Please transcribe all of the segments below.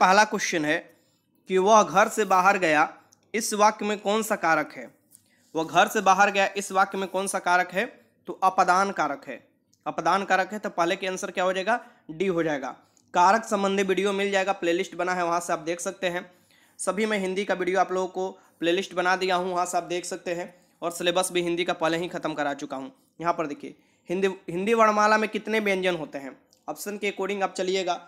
पहला क्वेश्चन है कि वह घर से बाहर गया इस वाक्य में कौन सा कारक है वह घर से बाहर गया इस वाक्य में कौन सा कारक है तो अपदान कारक है अपदान कारक है तो पहले के आंसर क्या हो जाएगा डी हो जाएगा कारक संबंधी वीडियो मिल जाएगा प्लेलिस्ट बना है वहाँ से आप देख सकते हैं सभी में हिंदी का वीडियो आप लोगों को प्लेलिस्ट बना दिया हूँ वहाँ से आप देख सकते हैं और सिलेबस भी हिंदी का पहले ही खत्म करा चुका हूँ यहाँ पर देखिए हिंदी हिंदी वर्णमाला में कितने व्यंजन होते हैं ऑप्शन के अकॉर्डिंग आप चलिएगा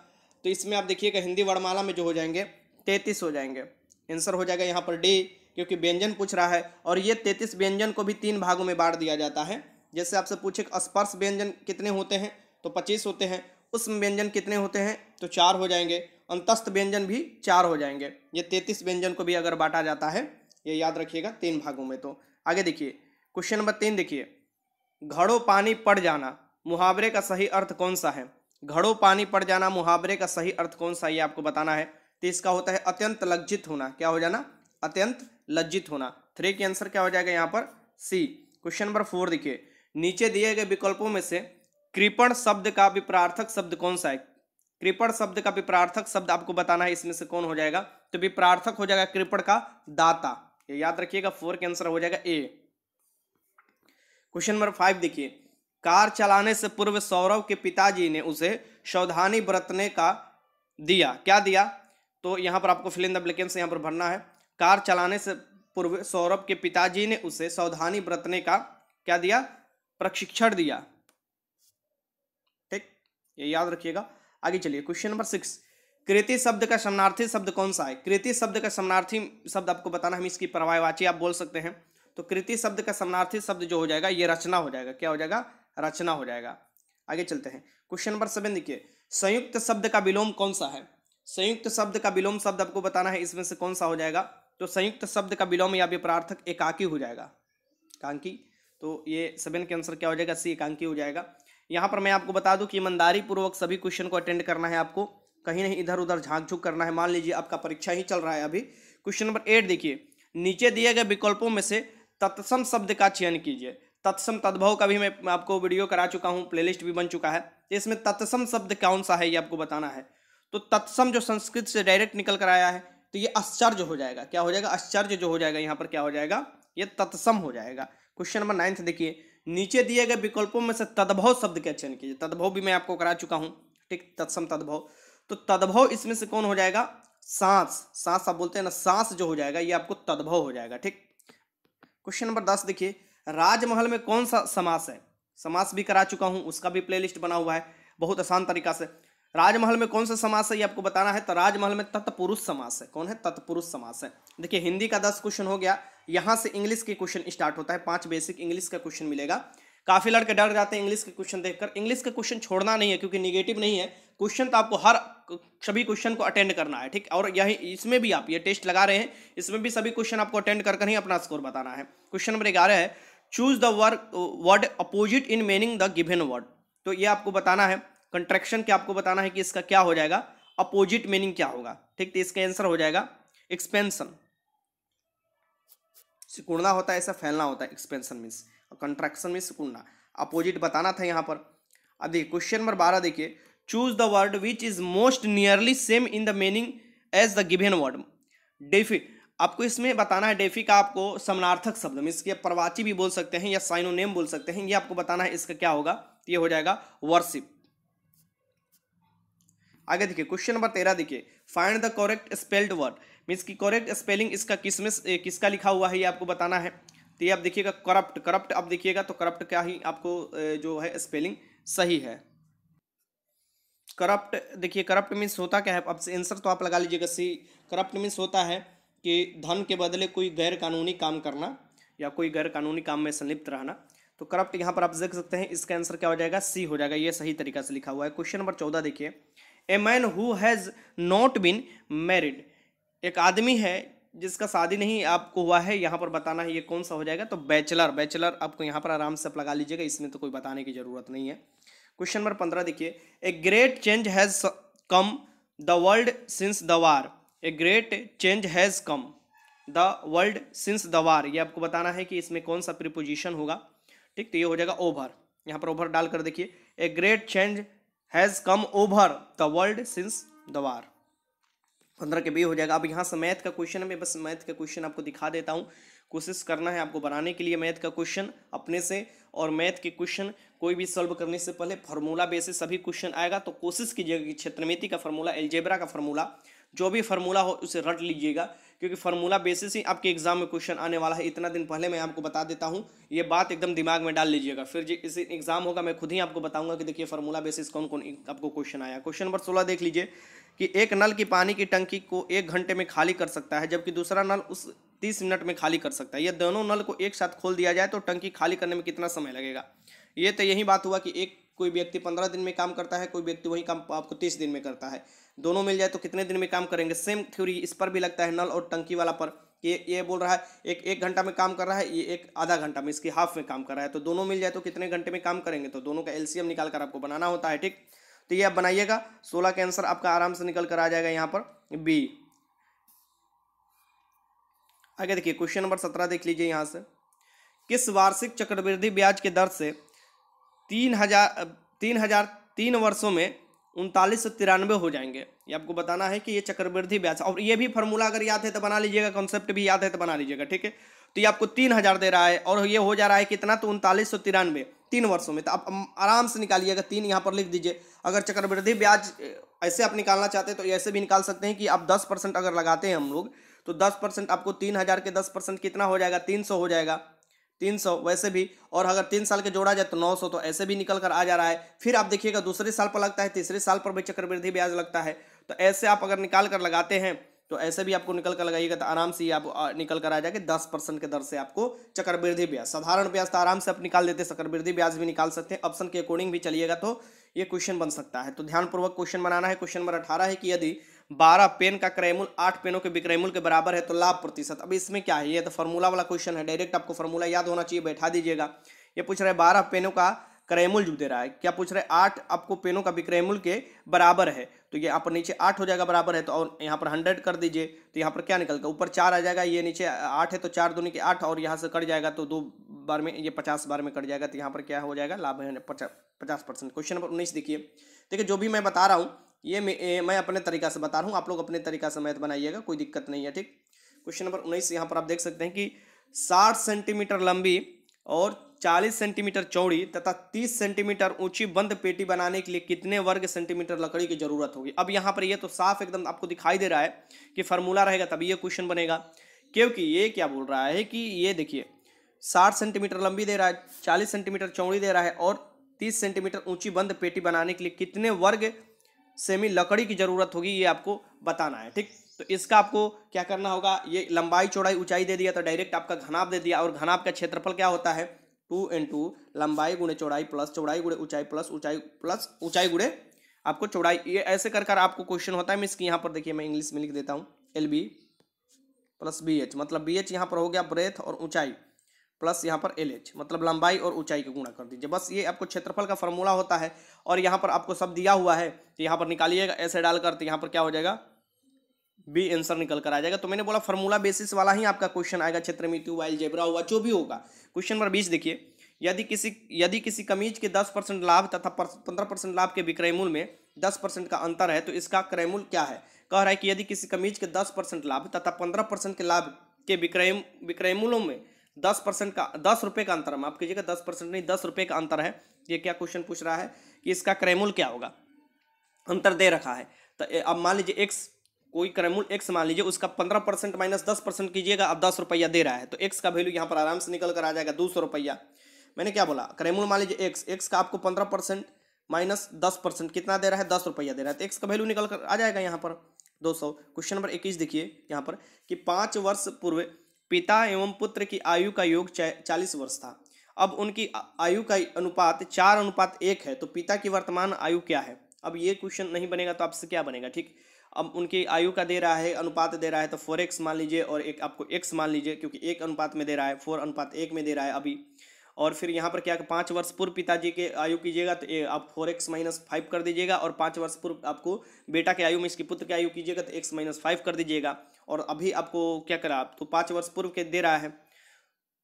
तो इसमें आप देखिएगा हिंदी वर्णमाला में जो हो जाएंगे तैंतीस हो जाएंगे आंसर हो जाएगा यहाँ पर डी क्योंकि व्यंजन पूछ रहा है और ये तैतीस व्यंजन को भी तीन भागों में बांट दिया जाता है जैसे आपसे पूछे स्पर्श व्यंजन कितने होते हैं तो पच्चीस होते हैं उस व्यंजन कितने होते हैं तो चार हो जाएंगे अंतस्थ व्यंजन भी चार हो जाएंगे ये तैतीस व्यंजन को भी अगर बांटा जाता है ये याद रखिएगा तीन भागों में तो आगे देखिए क्वेश्चन नंबर तीन देखिए घड़ों पानी पड़ जाना मुहावरे का सही अर्थ कौन सा है घड़ों पानी पड़ जाना मुहावरे का सही अर्थ कौन सा ये आपको बताना है तो इसका होता है अत्यंत लज्जित होना क्या हो जाना अत्यंत लज्जित होना थ्री के आंसर क्या हो जाएगा यहाँ पर सी क्वेश्चन नंबर फोर देखिए नीचे दिए गए विकल्पों में से कृपण शब्द का विप्रार्थक शब्द कौन सा है कृपण शब्द का विप्रार्थक शब्द आपको बताना है इसमें से कौन हो जाएगा तो विप्रार्थक हो जाएगा कृपण का दाता याद रखिएगा फोर के आंसर हो जाएगा ए क्वेश्चन नंबर फाइव देखिए कार चलाने से पूर्व सौरव के पिताजी ने उसे सावधानी बरतने का दिया क्या दिया तो यहाँ पर आपको फिलिंग द यहाँ पर भरना है कार चलाने से पूर्व सौरभ के पिताजी ने उसे सावधानी बरतने का क्या दिया प्रशिक्षण दिया ठीक ये याद रखिएगा आगे चलिए क्वेश्चन नंबर सिक्स कृति शब्द का समनार्थी शब्द कौन सा है कृति शब्द का समनार्थी शब्द आपको बताना हम इसकी प्रवाहवाची आप बोल सकते हैं तो कृति शब्द का समनार्थी शब्द जो हो जाएगा ये रचना हो जाएगा क्या हो जाएगा रचना हो जाएगा आगे चलते हैं क्वेश्चन नंबर सेवन देखिए संयुक्त शब्द का विलोम कौन सा है संयुक्त शब्द का विलोम शब्द आपको बताना है इसमें से कौन सा हो जाएगा तो संयुक्त शब्द का विलोम या विपरार्थक एकाकी हो जाएगा कांकी तो ये सेवन के आंसर क्या हो जाएगा सी एकांकी हो जाएगा यहाँ पर मैं आपको बता दूँ कि ईमानदारी पूर्वक सभी क्वेश्चन को अटेंड करना है आपको कहीं नहीं इधर उधर झाँक झुक करना है मान लीजिए आपका परीक्षा ही चल रहा है अभी क्वेश्चन नंबर एट देखिए नीचे दिए गए विकल्पों में से तत्सम शब्द का चयन कीजिए तत्सम तद्भव का भी मैं आपको वीडियो करा चुका हूँ प्लेलिस्ट भी बन चुका है इसमें तत्सम शब्द कौन सा है ये आपको बताना है तो तत्सम जो संस्कृत से डायरेक्ट निकल कर आया है तो ये आश्चर्य हो जाएगा क्या हो जाएगा आश्चर्य जो हो जाएगा यहाँ पर क्या हो जाएगा ये तत्सम हो जाएगा क्वेश्चन नंबर नाइन्थ देखिए नीचे दिए गए विकल्पों में से तद्भव शब्द के चयन कीजिए तद्भव भी मैं आपको करा चुका हूँ ठीक तत्सम तद्भव तो तद्भव इसमें से कौन हो जाएगा सांस सांस आप बोलते हैं ना सांस जो हो जाएगा ये आपको तद्भव हो जाएगा ठीक क्वेश्चन नंबर दस देखिए राजमहल में कौन सा समास है समास भी करा चुका हूँ उसका भी प्लेलिस्ट बना हुआ है बहुत आसान तरीका से राजमहल में कौन सा समास है ये आपको बताना है तो राजमहल में तत्पुरुष समास है कौन है तत्पुरुष समास है देखिए हिंदी का दस क्वेश्चन हो गया यहाँ से इंग्लिश के क्वेश्चन स्टार्ट होता है पांच बेसिक इंग्लिश का क्वेश्चन मिलेगा काफी लड़के डर जाते हैं इंग्लिश के क्वेश्चन देखकर इंग्लिश का क्वेश्चन छोड़ना नहीं है क्योंकि निगेटिव नहीं है क्वेश्चन तो आपको हर सभी क्वेश्चन को अटेंड करना है ठीक और यही इसमें भी आप ये टेस्ट लगा रहे हैं इसमें भी सभी क्वेश्चन आपको अटेंड कर ही अपना स्कोर बताना है क्वेश्चन नंबर ग्यारह है choose the work word opposite in meaning the given word तो ये आपको बताना है कंट्रेक्शन के आपको बताना है कि इसका क्या हो जाएगा अपोजिट मीनिंग क्या होगा ठीक तो इसका आंसर हो जाएगा एक्सपेंशन सिकुड़ना होता है ऐसा फैलना होता है एक्सपेंशन मीन्स कंट्रेक्शन मीन सिकुड़ना अपोजिट बताना था यहाँ पर अब देखिए क्वेश्चन नंबर बारह देखिए choose the word which is most nearly same in the meaning as the given word deft आपको इसमें बताना है डेफी का आपको समनार्थक शब्द मीन्स इसके प्रवाची भी बोल सकते हैं या साइनोनेम बोल सकते हैं ये आपको बताना है इसका क्या होगा ये हो जाएगा वर्शिप आगे देखिए क्वेश्चन नंबर तेरह देखिए find the correct spelled word means की करेक्ट स्पेलिंग इसका किसमें किसका लिखा हुआ है ये आपको बताना है तो ये आप देखिएगा करप्ट करप्ट आप देखिएगा तो करप्ट क्या ही आपको जो है स्पेलिंग सही है करप्ट देखिए करप्ट मीन्स होता क्या है आपसे आंसर तो आप लगा लीजिएगा सी करप्ट मीन्स होता है कि धन के बदले कोई गैर कानूनी काम करना या कोई गैर कानूनी काम में संलिप्त रहना तो करप्ट यहाँ पर आप देख सकते हैं इसका आंसर क्या हो जाएगा सी हो जाएगा ये सही तरीका से लिखा हुआ है क्वेश्चन नंबर चौदह देखिए a man who has not been married एक आदमी है जिसका शादी नहीं आपको हुआ है यहाँ पर बताना है ये कौन सा हो जाएगा तो बैचलर बैचलर आपको यहाँ पर आराम से आप लगा लीजिएगा इसमें तो कोई बताने की ज़रूरत नहीं है क्वेश्चन नंबर पंद्रह देखिए a great change has come the world since the war a great change has come the world since the war ये आपको बताना है कि इसमें कौन सा प्रिपोजिशन होगा ठीक तो ये हो जाएगा ओवर यहाँ पर ओवर डाल कर देखिए a great change has come over the world since the war पंद्रह के बी हो जाएगा अब यहाँ से मैथ का क्वेश्चन है मैं बस मैथ का क्वेश्चन आपको दिखा देता हूँ कोशिश करना है आपको बनाने के लिए मैथ का क्वेश्चन अपने से और मैथ के क्वेश्चन कोई भी सॉल्व करने से पहले फार्मूला बेसिस सभी क्वेश्चन आएगा तो कोशिश कीजिएगा कि क्षेत्रमिति का फार्मूला एल्जेब्रा का फार्मूला जो भी फार्मूला हो उसे रट लीजिएगा क्योंकि फार्मूला बेसिस ही आपके एग्जाम में क्वेश्चन आने वाला है इतना दिन पहले मैं आपको बता देता हूँ ये बात एकदम दिमाग में डाल लीजिएगा फिर जी इसी एग्जाम होगा मैं खुद ही आपको बताऊंगा कि देखिए फार्मूला बेसिस कौन कौन आपको क्वेश्चन आया क्वेश्चन नंबर सोलह देख लीजिए कि एक नल की पानी की टंकी को एक घंटे में खाली कर सकता है जबकि दूसरा नल उस तीस मिनट में खाली कर सकता है यह दोनों नल को एक साथ खोल दिया जाए तो टंकी खाली करने में कितना समय लगेगा ये तो यही बात हुआ कि एक कोई व्यक्ति पंद्रह दिन में काम करता है कोई व्यक्ति वही काम आपको तीस दिन में करता है दोनों मिल जाए तो कितने दिन में काम करेंगे सेम थ्योरी इस पर भी लगता है नल और टंकी वाला पर कि ये बोल रहा है एक एक घंटा में काम कर रहा है ये एक आधा घंटा में इसकी हाफ में काम कर रहा है तो दोनों मिल जाए तो कितने घंटे में काम करेंगे तो दोनों का एलसीएम निकाल कर आपको बनाना होता है ठीक तो ये आप बनाइएगा सोलह का आंसर आपका आराम से निकल कर आ जाएगा यहाँ पर बी आगे देखिए क्वेश्चन नंबर सत्रह देख लीजिए यहाँ से किस वार्षिक चक्रवृद्धि ब्याज के दर से तीन हजार तीन हजार तीन वर्षों में उनतालीस सौ तिरानवे हो जाएंगे ये आपको बताना है कि ये चक्रवृद्धि ब्याज और ये भी फार्मूला अगर याद है तो बना लीजिएगा कॉन्सेप्ट भी याद है तो बना लीजिएगा ठीक है तो ये आपको तीन हज़ार दे रहा है और ये हो जा रहा है कितना तो उनतालीस सौ तिरानवे तीन वर्षों में तो आप आराम से निकालिएगा तीन यहाँ पर लिख दीजिए अगर चक्रवृद्धि ब्याज ऐसे आप निकालना चाहते हैं तो ऐसे भी निकाल सकते हैं कि आप दस परसेंट अगर लगाते हैं हम लोग तो दस परसेंट आपको तीन हज़ार के दस परसेंट कितना हो जाएगा तीन सौ हो जाएगा तीन सौ वैसे भी और अगर तीन साल के जोड़ा जाए तो नौ सौ तो ऐसे भी निकल कर आ जा रहा है फिर आप देखिएगा दूसरे साल पर लगता है तीसरे साल पर भी चक्रवृद्धि ब्याज लगता है तो ऐसे आप अगर निकाल कर लगाते हैं तो ऐसे भी आपको निकल कर लगाइएगा तो आराम से आप निकल कर आ जाएगा दस परसेंट के दर से आपको चक्रवृद्धि ब्याज साधारण ब्याज तो आराम से आप निकाल देते हैं चक्रवृद्धि ब्याज भी निकाल सकते हैं ऑप्शन के अकॉर्डिंग भी चलिएगा तो ये क्वेश्चन बन सकता है तो ध्यानपूर्वक क्वेश्चन बनाना है क्वेश्चन नंबर अठारह है कि यदि बारह पेन का क्रयमूल आठ पेनों के विक्रयमूल के बराबर है तो लाभ प्रतिशत अब इसमें क्या है ये तो फॉर्मूला वाला क्वेश्चन है डायरेक्ट आपको फॉर्मूला याद होना चाहिए बैठा दीजिएगा ये पूछ रहा है बारह पेनों का क्रयमूल जो दे रहा है क्या पूछ रहे आठ आपको पेनों का विक्रयमूल के बराबर है तो ये आप नीचे आठ हो जाएगा बराबर है तो और यहाँ पर हंड्रेड कर दीजिए तो यहाँ पर क्या है ऊपर चार आ जाएगा ये नीचे आठ है तो चार दोनों के आठ और यहाँ से कट जाएगा तो दो बार में ये पचास बार में कट जाएगा तो यहाँ पर क्या हो जाएगा लाभ है पचास परसेंट क्वेश्चन नंबर उन्नीस देखिए देखिए जो भी मैं बता रहा हूँ ये मैं अपने तरीका से बता रहा हूँ आप लोग अपने तरीका से मैथ बनाइएगा कोई दिक्कत नहीं है ठीक क्वेश्चन नंबर उन्नीस यहाँ पर आप देख सकते हैं कि साठ सेंटीमीटर लंबी और चालीस सेंटीमीटर चौड़ी तथा तीस सेंटीमीटर ऊंची बंद पेटी बनाने के लिए कितने वर्ग सेंटीमीटर लकड़ी की ज़रूरत होगी अब यहाँ पर ये तो साफ एकदम आपको दिखाई दे रहा है कि फार्मूला रहेगा तभी ये क्वेश्चन बनेगा क्योंकि ये क्या बोल रहा है कि ये देखिए साठ सेंटीमीटर लंबी दे रहा है चालीस सेंटीमीटर चौड़ी दे रहा है और 30 सेंटीमीटर ऊंची बंद पेटी बनाने के लिए कितने वर्ग सेमी लकड़ी की ज़रूरत होगी ये आपको बताना है ठीक तो इसका आपको क्या करना होगा ये लंबाई चौड़ाई ऊंचाई दे दिया तो डायरेक्ट आपका घनाप दे दिया और घनाप का क्षेत्रफल क्या होता है टू इंटू लंबाई गुणे चौड़ाई प्लस चौड़ाई गुणे ऊंचाई प्लस ऊंचाई प्लस ऊंचाई गुणे आपको चौड़ाई ये ऐसे कर कर आपको क्वेश्चन होता है मिस की यहाँ पर देखिए मैं इंग्लिश में लिख देता हूँ L B plus B H मतलब बी एच यहाँ पर हो गया ब्रेथ और ऊंचाई प्लस यहाँ पर एल एच मतलब लंबाई और ऊंचाई का गुणा कर दीजिए बस ये आपको क्षेत्रफल का फॉर्मूला होता है और यहाँ पर आपको सब दिया हुआ है तो यहाँ पर निकालिएगा ऐसे डालकर तो यहाँ पर क्या हो जाएगा बी आंसर निकल कर आ जाएगा तो मैंने बोला फॉर्मूला बेसिस वाला ही आपका क्वेश्चन आएगा क्षेत्रमिति हुआ जेबरा हुआ जो भी होगा क्वेश्चन नंबर बीस देखिए यदि किसी यदि किसी कमीज के दस परसेंट लाभ तथा पंद्रह परसेंट लाभ के विक्रयमूल में दस परसेंट का अंतर है तो इसका क्रयमूल क्या है कह रहा है कि यदि किसी कमीज के दस परसेंट लाभ तथा पंद्रह परसेंट के लाभ के विक्रय विक्रयमूलों में दस परसेंट का दस रुपये का अंतर माफ कीजिएगा दस परसेंट नहीं दस रुपये का अंतर है ये क्या क्वेश्चन पूछ रहा है कि इसका क्रयमूल क्या होगा अंतर दे रखा है तो अब मान लीजिए एक्स कोई क्रयमूल एक्स मान लीजिए उसका पंद्रह परसेंट माइनस दस परसेंट कीजिएगा अब दस रुपया दे रहा है तो एक्स का वैल्यू यहाँ पर आराम से निकल कर आ जाएगा दो सौ रुपया मैंने क्या बोला क्रयमूल मान लीजिए एक्स एक्स का आपको पंद्रह परसेंट माइनस दस परसेंट कितना दे रहा है दस रुपया दे रहा है तो एक्स का वैल्यू निकल कर आ जाएगा यहाँ पर दो सौ क्वेश्चन नंबर इक्कीस देखिए यहाँ पर कि पाँच वर्ष पूर्व पिता एवं पुत्र की आयु का योग चालीस वर्ष था अब उनकी आयु का अनुपात चार अनुपात एक है तो पिता की वर्तमान आयु क्या है अब ये क्वेश्चन नहीं बनेगा तो आपसे क्या बनेगा ठीक अब उनकी आयु का दे रहा है अनुपात दे रहा है तो फोर एक्स मान लीजिए और एक आपको एक्स मान लीजिए क्योंकि एक अनुपात में दे रहा है फोर अनुपात एक में दे रहा है अभी और फिर यहाँ पर क्या पाँच वर्ष पूर्व पिताजी के आयु कीजिएगा तो आप फोर एक्स माइनस फाइव कर दीजिएगा और पाँच वर्ष पूर्व आपको बेटा के आयु में इसके पुत्र के आयु कीजिएगा तो एक्स माइनस फाइव कर दीजिएगा और अभी आपको क्या करा तो पाँच वर्ष पूर्व के दे रहा है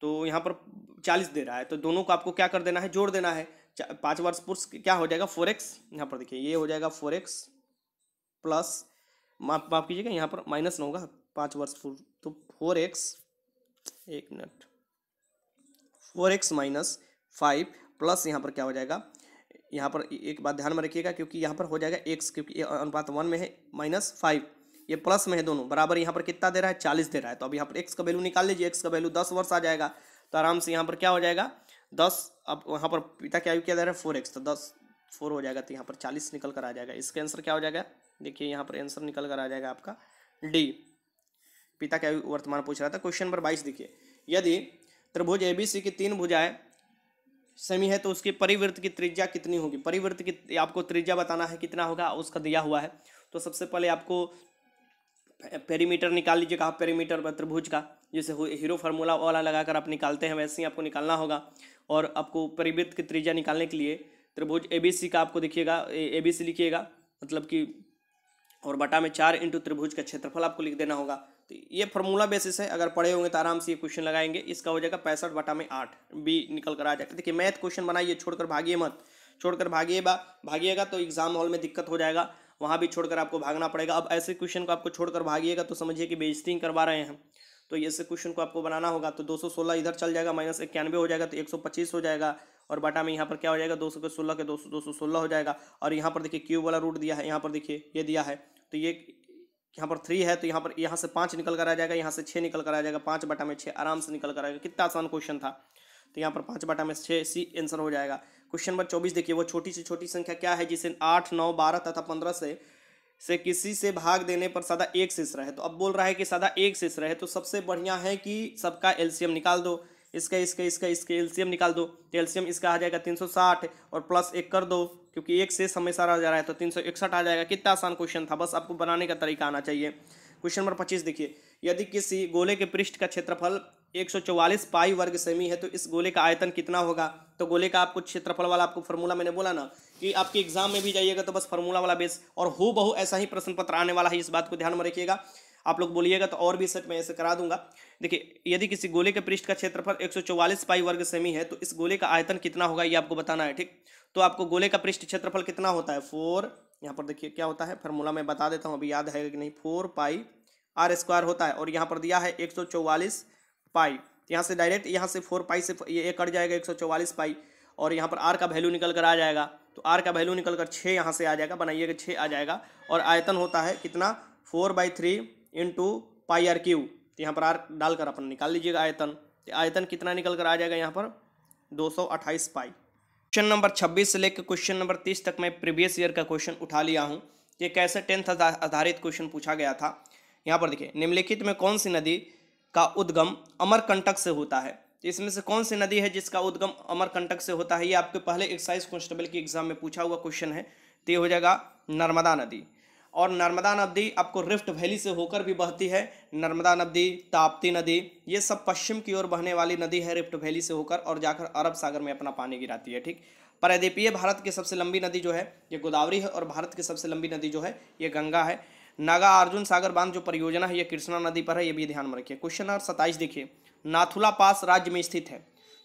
तो यहाँ पर चालीस दे रहा है तो दोनों को आपको क्या कर देना है जोड़ देना है पाँच वर्ष पूर्व क्या हो जाएगा फोर एक्स यहाँ पर देखिए ये हो जाएगा फोर एक्स प्लस माफ माफ कीजिएगा यहाँ पर माइनस ना होगा पाँच वर्ष पूर्व तो फोर एक्स एक मिनट four X minus five plus यहाँ पर क्या हो जाएगा यहाँ पर एक बात ध्यान में रखिएगा क्योंकि यहाँ पर हो जाएगा एक्स क्योंकि अनुपात वन में है माइनस फाइव ये प्लस में है दोनों बराबर यहाँ पर कितना दे रहा है चालीस दे रहा है तो अब यहाँ पर एक्स का वैल्यू निकाल लीजिए एक्स का वैल्यू दस वर्ष आ जाएगा तो आराम से यहाँ पर क्या हो जाएगा दस अब वहाँ पर पिता क्या क्या दे रहा है फोर एक्स तो दस फोर हो जाएगा तो यहाँ पर चालीस निकल कर आ जाएगा इसका आंसर क्या हो जाएगा देखिए यहाँ पर आंसर निकल कर आ जाएगा आपका डी पिता क्या वर्तमान पूछ रहा था क्वेश्चन नंबर बाईस देखिए यदि त्रिभुज ए बी सी की तीन भुजाएं सेमी है तो उसकी परिवृत्त की त्रिज्या कितनी होगी परिवृत्त की आपको त्रिज्या बताना है कितना होगा उसका दिया हुआ है तो सबसे पहले आपको पेरीमीटर निकाल लीजिएगा कहा पेरीमीटर त्रिभुज का जैसे हीरो फार्मूला वाला लगाकर आप निकालते हैं वैसे ही आपको निकालना होगा और आपको परिवृत्त की त्रिज्या निकालने के लिए त्रिभुज ए बी सी का आपको देखिएगा ए बी सी लिखिएगा मतलब कि और बटा में चार इंटू त्रिभुज का क्षेत्रफल आपको लिख देना होगा तो ये फार्मूला बेसिस है अगर पढ़े होंगे तो आराम से ये क्वेश्चन लगाएंगे इसका हो जाएगा पैंसठ बटा में आठ बी निकल कर आ जाएगा देखिए मैथ क्वेश्चन बनाइए छोड़कर भागिए मत छोड़कर भागिए भागिएगा तो एग्जाम हॉल में दिक्कत हो जाएगा वहाँ भी छोड़कर आपको भागना पड़ेगा अब ऐसे क्वेश्चन को आपको छोड़कर भागिएगा तो समझिए कि बेजतिंग करवा रहे हैं तो ऐसे क्वेश्चन को आपको बनाना होगा तो 216 इधर चल जाएगा माइनस इक्यानवे हो जाएगा तो 125 हो जाएगा और बाटा में यहाँ पर क्या हो जाएगा दो सौ के सोलह के दो सौ दो सौ सोलह हो जाएगा और यहाँ पर देखिए क्यूब वाला रूट दिया है यहाँ पर देखिए ये दिया है तो ये यहाँ पर थ्री है तो यहाँ पर यहाँ से पाँच निकल कर आ जाएगा यहाँ से छः निकल कर आ जाएगा पाँच बटा में छः आराम से निकल कर आएगा कितना आसान क्वेश्चन था तो यहाँ पर पाँच बटा में छः सी आंसर हो जाएगा क्वेश्चन नंबर चौबीस देखिए वो छोटी से छोटी संख्या क्या है जिसे आठ नौ बारह तथा पंद्रह से से किसी से भाग देने पर सदा एक शेष रहे तो अब बोल रहा है कि सदा एक शेष रहे तो सबसे बढ़िया है कि सबका एल्शियम निकाल दो इसका इसका इसका इसके एल्सियम निकाल दो एल्शियम इसका आ जाएगा साठ और प्लस एक कर दो क्योंकि एक शेष हमेशा रह जा रहा है तो इकसठ आ जाएगा कितना आसान क्वेश्चन था बस आपको बनाने का तरीका आना चाहिए क्वेश्चन नंबर पच्चीस देखिए यदि किसी गोले के पृष्ठ का क्षेत्रफल 144 पाई वर्ग सेमी है तो इस गोले का आयतन कितना होगा तो गोले का आपको क्षेत्रफल वाला आपको फॉर्मूला मैंने बोला ना कि आपके एग्जाम में भी जाइएगा तो बस फॉर्मूला वाला बेस और हो बहु ऐसा ही प्रश्न पत्र आने वाला है इस बात को ध्यान में रखिएगा आप लोग बोलिएगा तो और भी सेट मैं ऐसे करा दूंगा देखिए यदि किसी गोले के पृष्ठ का क्षेत्रफल चौवालीस पाई वर्ग सेमी है तो इस गोले का आयतन कितना होगा ये आपको बताना है ठीक तो आपको गोले का पृष्ठ क्षेत्रफल कितना होता है फोर यहाँ पर देखिए क्या होता है फार्मूला मैं बता देता हूँ अभी याद है कि नहीं फोर पाई आर स्क्वायर होता है और यहाँ पर दिया है एक सौ चौवालीस पाई यहाँ से डायरेक्ट यहाँ से फोर पाई से ये एक कट जाएगा एक सौ चौवालीस पाई और यहाँ पर आर का वैल्यू निकल कर आ जाएगा तो आर का वैल्यू निकल कर छः यहाँ से आ जाएगा बनाइएगा छः आ जाएगा और आयतन होता है कितना four by three into pi R cube तो यहाँ पर आर डालकर अपन निकाल लीजिएगा आयतन तो आयतन कितना निकल कर आ जाएगा यहाँ पर दो सौ अट्ठाईस पाई क्वेश्चन नंबर छब्बीस से लेकर क्वेश्चन नंबर तीस तक मैं प्रीवियस ईयर का क्वेश्चन उठा लिया हूँ ये कैसे टेंथ आधारित क्वेश्चन पूछा गया था यहाँ पर देखिए निम्नलिखित में कौन सी नदी का उद्गम अमरकंटक से होता है इसमें से कौन सी नदी है जिसका उद्गम अमरकंटक से होता है ये आपके पहले एक्साइज कॉन्स्टेबल के एग्जाम में पूछा हुआ क्वेश्चन है तो ये हो जाएगा नर्मदा नदी और नर्मदा नदी आपको रिफ्ट वैली से होकर भी बहती है नर्मदा नदी ताप्ती नदी ये सब पश्चिम की ओर बहने वाली नदी है रिफ्ट वैली से होकर और जाकर अरब सागर में अपना पानी गिराती है ठीक प्रायद्वीपीय भारत की सबसे लंबी नदी जो है ये गोदावरी है और भारत की सबसे लंबी नदी जो है ये गंगा है नागा अर्जुन सागर बांध जो परियोजना है यह कृष्णा नदी पर है ये भी ध्यान में रखिए क्वेश्चन नंबर सत्ताईस देखिए नाथुला पास राज्य में स्थित है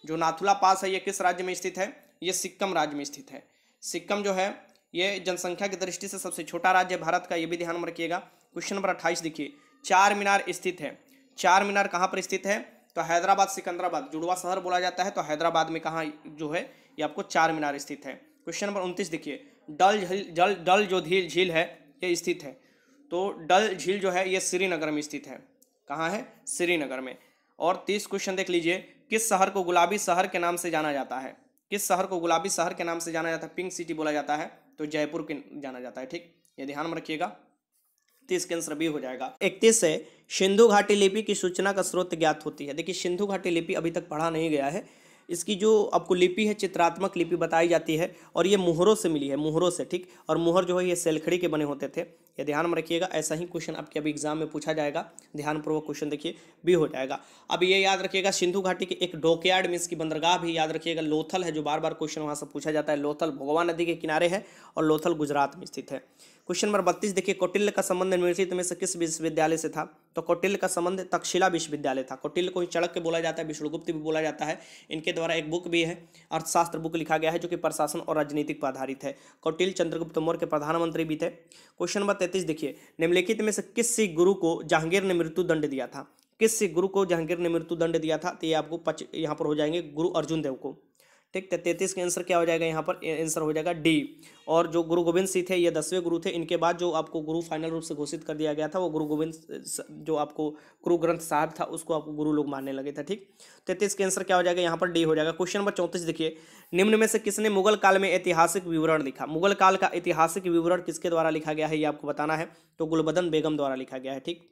जो नाथुला पास है ये किस राज्य में स्थित है ये सिक्किम राज्य में स्थित है सिक्किम जो है ये जनसंख्या की दृष्टि से सबसे छोटा राज्य है भारत का ये भी ध्यान में रखिएगा क्वेश्चन नंबर अट्ठाईस देखिए चार मीनार स्थित है चार मीनार कहाँ पर स्थित है तो हैदराबाद सिकंदराबाद जुड़वा शहर बोला जाता है तो हैदराबाद में कहाँ जो है ये आपको चार मीनार स्थित है क्वेश्चन नंबर उनतीस देखिए डल झील जल डल जो झील झील है ये स्थित है तो डल झील जो है ये श्रीनगर में स्थित है कहाँ है श्रीनगर में और तीस क्वेश्चन देख लीजिए किस शहर को गुलाबी शहर के नाम से जाना जाता है किस शहर को गुलाबी शहर के नाम से जाना जाता है पिंक सिटी बोला जाता है तो जयपुर के जाना जाता है ठीक ये ध्यान में रखिएगा तीस के आंसर भी हो जाएगा इकतीस से सिंधु घाटी लिपि की सूचना का स्रोत ज्ञात होती है देखिए सिंधु घाटी लिपि अभी तक पढ़ा नहीं गया है इसकी जो आपको लिपि है चित्रात्मक लिपि बताई जाती है और ये मुहरों से मिली है मुहरों से ठीक और मुहर जो है ये सेलखड़ी के बने होते थे ये ध्यान में रखिएगा ऐसा ही क्वेश्चन आपके अभी एग्जाम में पूछा जाएगा ध्यानपूर्वक क्वेश्चन देखिए भी हो जाएगा अब ये याद रखिएगा सिंधु घाटी के एक डोकयार्ड मीन्स की बंदरगाह भी याद रखिएगा लोथल है जो बार बार क्वेश्चन वहाँ से पूछा जाता है लोथल भगवान नदी के किनारे है और लोथल गुजरात में स्थित है क्वेश्चन नंबर बत्तीस देखिए कौटिल्य का संबंध निम्नलिखित में से किस विश्वविद्यालय से था तो कौटिल्य का संबंध तक्षशिला विश्वविद्यालय था कौटिल्य को ही चड़क के बोला जाता है विष्णुगुप्त भी बोला जाता है इनके द्वारा एक बुक भी है अर्थशास्त्र बुक लिखा गया है जो कि प्रशासन और राजनीतिक पर आधारित है कौटिल्य चंद्रगुप्त मौर्य के प्रधानमंत्री भी थे क्वेश्चन नंबर तैतीस देखिए निम्नलिखित में से किस सिख गुरु को जहांगीर ने मृत्युदंड दिया था किस सिख गुरु को जहांगीर ने मृत्युदंड दिया था तो ये आपको पच यहाँ पर हो जाएंगे गुरु अर्जुन देव को ठीक है तो तैतीस का आंसर क्या हो जाएगा यहाँ पर आंसर हो जाएगा डी और जो गुरु गोविंद सिंह थे ये दसवें गुरु थे इनके बाद जो आपको गुरु फाइनल रूप से घोषित कर दिया गया था वो गुरु गोविंद जो आपको गुरु ग्रंथ साहब था उसको आपको गुरु लोग मानने लगे थे ठीक तैतीस का आंसर क्या हो जाएगा यहाँ पर डी हो जाएगा क्वेश्चन नंबर चौंतीस देखिए निम्न में से किसने मुगल काल में ऐतिहासिक विवरण लिखा मुगल काल का ऐतिहासिक विवरण किसके द्वारा लिखा गया है ये आपको बताना है तो गुलबदन बेगम द्वारा लिखा गया है ठीक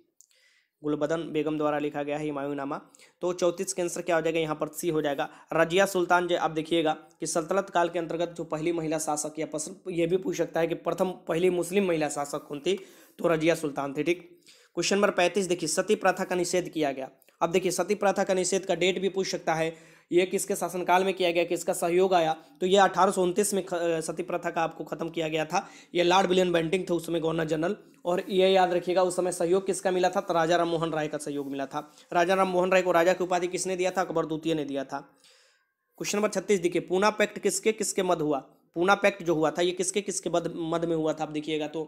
गुलबदन बेगम द्वारा लिखा गया है हिमायूनामा तो चौंतीस के आंसर क्या हो जाएगा यहाँ पर सी हो जाएगा रजिया सुल्तान जो आप देखिएगा कि सल्तनत काल के अंतर्गत जो पहली महिला शासक या प्रश्न ये भी पूछ सकता है कि प्रथम पहली मुस्लिम महिला शासक कौन थी तो रजिया सुल्तान थी ठीक क्वेश्चन नंबर पैंतीस देखिए सती प्रथा का निषेध किया गया अब देखिए सती प्रथा का निषेध का डेट भी पूछ सकता है ये किसके शासनकाल में किया गया किसका सहयोग आया तो ये अठारह में सती प्रथा का आपको खत्म किया गया था यह लॉर्ड विलियन बेंटिंग थे उस समय गवर्नर जनरल और ये याद रखिएगा उस समय सहयोग किसका मिला था तो राजा राम मोहन राय का सहयोग मिला था राजा राम मोहन राय को राजा की उपाधि किसने दिया था अकबर द्वितीय ने दिया था क्वेश्चन नंबर छत्तीस देखिए पूना पैक्ट किसके किसके मध हुआ पूना पैक्ट जो हुआ था ये किसके किसके मध में हुआ था आप देखिएगा तो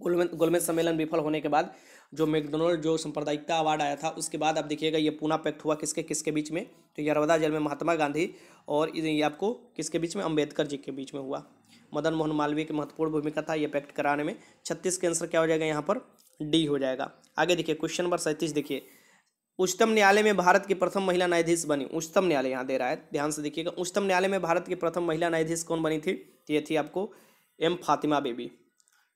गोलमेज गोलमेज सम्मेलन विफल होने के बाद जो मैकडोनल्ड जो सांप्रदायिकता अवार्ड आया था उसके बाद आप देखिएगा ये पूना पैक्ट हुआ किसके किसके बीच में तो यरवदा जेल में महात्मा गांधी और ये आपको किसके बीच में अंबेडकर जी के बीच में हुआ मदन मोहन मालवीय की महत्वपूर्ण भूमिका था ये पैक्ट कराने में छत्तीस के आंसर क्या हो जाएगा यहाँ पर डी हो जाएगा आगे देखिए क्वेश्चन नंबर सैंतीस देखिए उच्चतम न्यायालय में भारत की प्रथम महिला न्यायाधीश बनी उच्चतम न्यायालय यहाँ दे रहा है ध्यान से देखिएगा उच्चतम न्यायालय में भारत की प्रथम महिला न्यायाधीश कौन बनी थी तो ये थी आपको एम फातिमा बेबी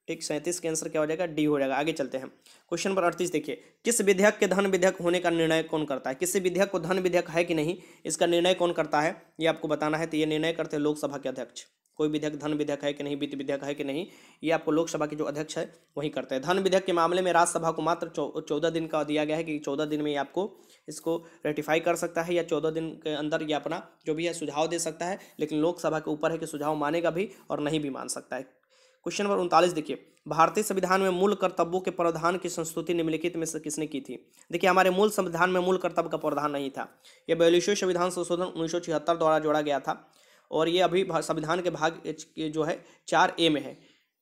ठीक सैंतीस के आंसर क्या हो जाएगा डी हो जाएगा आगे चलते हैं क्वेश्चन नंबर अड़तीस देखिए किस विधेयक के धन विधेयक होने का निर्णय कौन करता है किस विधेयक को धन विधेयक है कि नहीं इसका निर्णय कौन करता है ये आपको बताना है तो ये निर्णय करते हैं लोकसभा के अध्यक्ष कोई विधेयक धन विधेयक है कि नहीं वित्त विधेयक है कि नहीं ये आपको लोकसभा के जो अध्यक्ष है वही करते हैं धन विधेयक के मामले में राज्यसभा को मात्र चौदह दिन का दिया गया है कि चौदह दिन में ये आपको इसको रेटिफाई कर सकता है या चौदह दिन के अंदर ये अपना जो भी है सुझाव दे सकता है लेकिन लोकसभा के ऊपर है कि सुझाव मानेगा भी और नहीं भी मान सकता है क्वेश्चन नंबर उनतालीस देखिए भारतीय संविधान में मूल कर्तव्यों के प्रावधान की संस्तुति निम्नलिखित में से किसने की थी देखिए हमारे मूल संविधान में मूल कर्तव्य का प्रावधान नहीं था यह बयालीसवें संविधान संशोधन उन्नीस द्वारा जोड़ा गया था और ये अभी संविधान के भाग जो है चार ए में है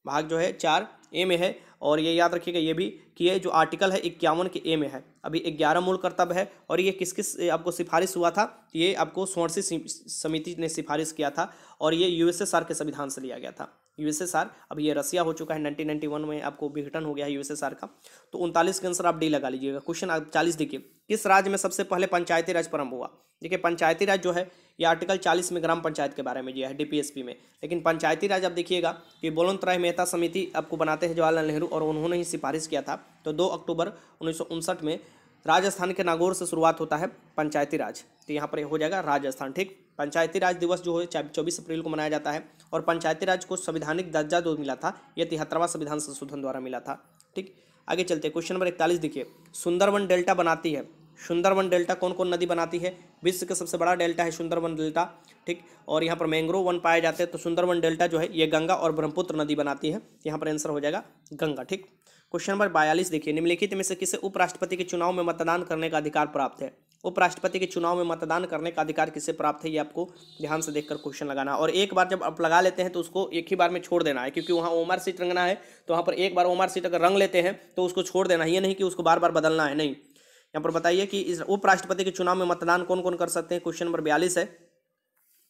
भाग जो है चार ए में है और ये याद रखिएगा ये भी कि ये जो आर्टिकल है इक्यावन के ए में है अभी ग्यारह मूल कर्तव्य है और ये किस किस आपको सिफारिश हुआ था ये आपको स्वर्णसी समिति ने सिफारिश किया था और ये यूएसएसआर के संविधान से लिया गया था यूएसएसआर अब ये रसिया हो चुका है 1991 में आपको विघटन हो गया है यूएसएसआर का तो उनतालीस के आंसर आप डी लगा लीजिएगा क्वेश्चन आप चालीस देखिए किस राज्य में सबसे पहले पंचायती राज प्रारंभ हुआ देखिए पंचायती राज जो है ये आर्टिकल चालीस में ग्राम पंचायत के बारे में दिया है डीपीएसपी में लेकिन पंचायती राज आप देखिएगा कि बोलंतराय मेहता समिति आपको बनाते हैं जवाहरलाल नेहरू और उन्होंने ही सिफारिश किया था तो दो अक्टूबर उन्नीस में राजस्थान के नागौर से शुरुआत होता है पंचायती राज तो यहाँ पर हो जाएगा राजस्थान ठीक पंचायती राज दिवस जो है चौबीस अप्रैल को मनाया जाता है और पंचायती राज को संविधानिक दर्जा जो मिला था यह तिहत्तरवा संविधान संशोधन द्वारा मिला था ठीक आगे चलते क्वेश्चन नंबर इकतालीस देखिए सुंदरवन डेल्टा बनाती है सुंदरवन डेल्टा कौन कौन नदी बनाती है विश्व का सबसे बड़ा डेल्टा है सुंदरवन डेल्टा ठीक और यहाँ पर मैंग्रोव वन पाए जाते हैं तो सुंदरवन डेल्टा जो है ये गंगा और ब्रह्मपुत्र नदी बनाती है यहाँ पर आंसर हो जाएगा गंगा ठीक क्वेश्चन नंबर बयालीस देखिए निम्नलिखित में से किसे उपराष्ट्रपति के चुनाव में मतदान करने का अधिकार प्राप्त है उपराष्ट्रपति के चुनाव में मतदान करने का अधिकार किसे प्राप्त है ये आपको ध्यान से देखकर क्वेश्चन लगाना और एक बार जब आप लगा लेते हैं तो उसको एक ही बार में छोड़ देना है क्योंकि वहाँ ओमर सीट रंगना है तो वहाँ पर एक बार ओमर सीट अगर रंग लेते हैं तो उसको छोड़ देना ये नहीं कि उसको बार बार बदलना है नहीं यहाँ पर बताइए कि इस उपराष्ट्रपति के चुनाव में मतदान कौन कौन कर सकते हैं क्वेश्चन नंबर बयालीस है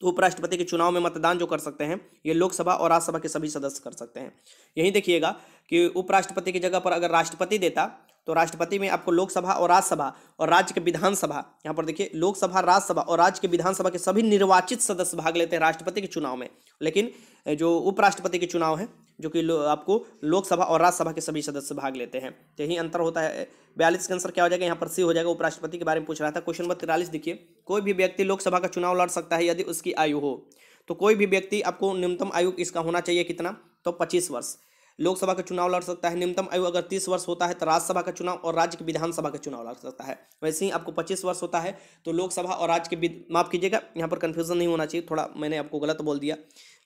तो उपराष्ट्रपति के चुनाव में मतदान जो कर सकते हैं ये लोकसभा और राज्यसभा के सभी सदस्य कर सकते हैं यही देखिएगा कि उपराष्ट्रपति की जगह पर अगर राष्ट्रपति देता तो राष्ट्रपति में आपको लोकसभा और राज्यसभा और राज्य के विधानसभा यहाँ पर देखिए लोकसभा राज्यसभा और राज्य के विधानसभा के सभी निर्वाचित सदस्य भाग लेते हैं राष्ट्रपति के चुनाव में लेकिन जो उपराष्ट्रपति के चुनाव है जो कि लो, आपको लोकसभा और राज्यसभा के सभी सदस्य भाग लेते हैं तो यही अंतर होता है बयालीस का आंसर क्या हो जाएगा यहाँ पर सी हो जाएगा उपराष्ट्रपति के बारे में पूछ रहा था क्वेश्चन नंबर तिरालीस देखिए कोई भी व्यक्ति लोकसभा का चुनाव लड़ सकता है यदि उसकी आयु हो तो कोई भी व्यक्ति आपको न्यूनतम आयु इसका होना चाहिए कितना तो पच्चीस वर्ष लोकसभा का चुनाव लड़ सकता है न्यूनतम आयु अगर तीस वर्ष होता है तो राज्यसभा का चुनाव और राज्य के विधानसभा का चुनाव लड़ सकता है वैसे ही आपको पच्चीस वर्ष होता है तो लोकसभा और राज्य के माफ कीजिएगा यहाँ पर कन्फ्यूजन नहीं होना चाहिए थोड़ा मैंने आपको गलत बोल दिया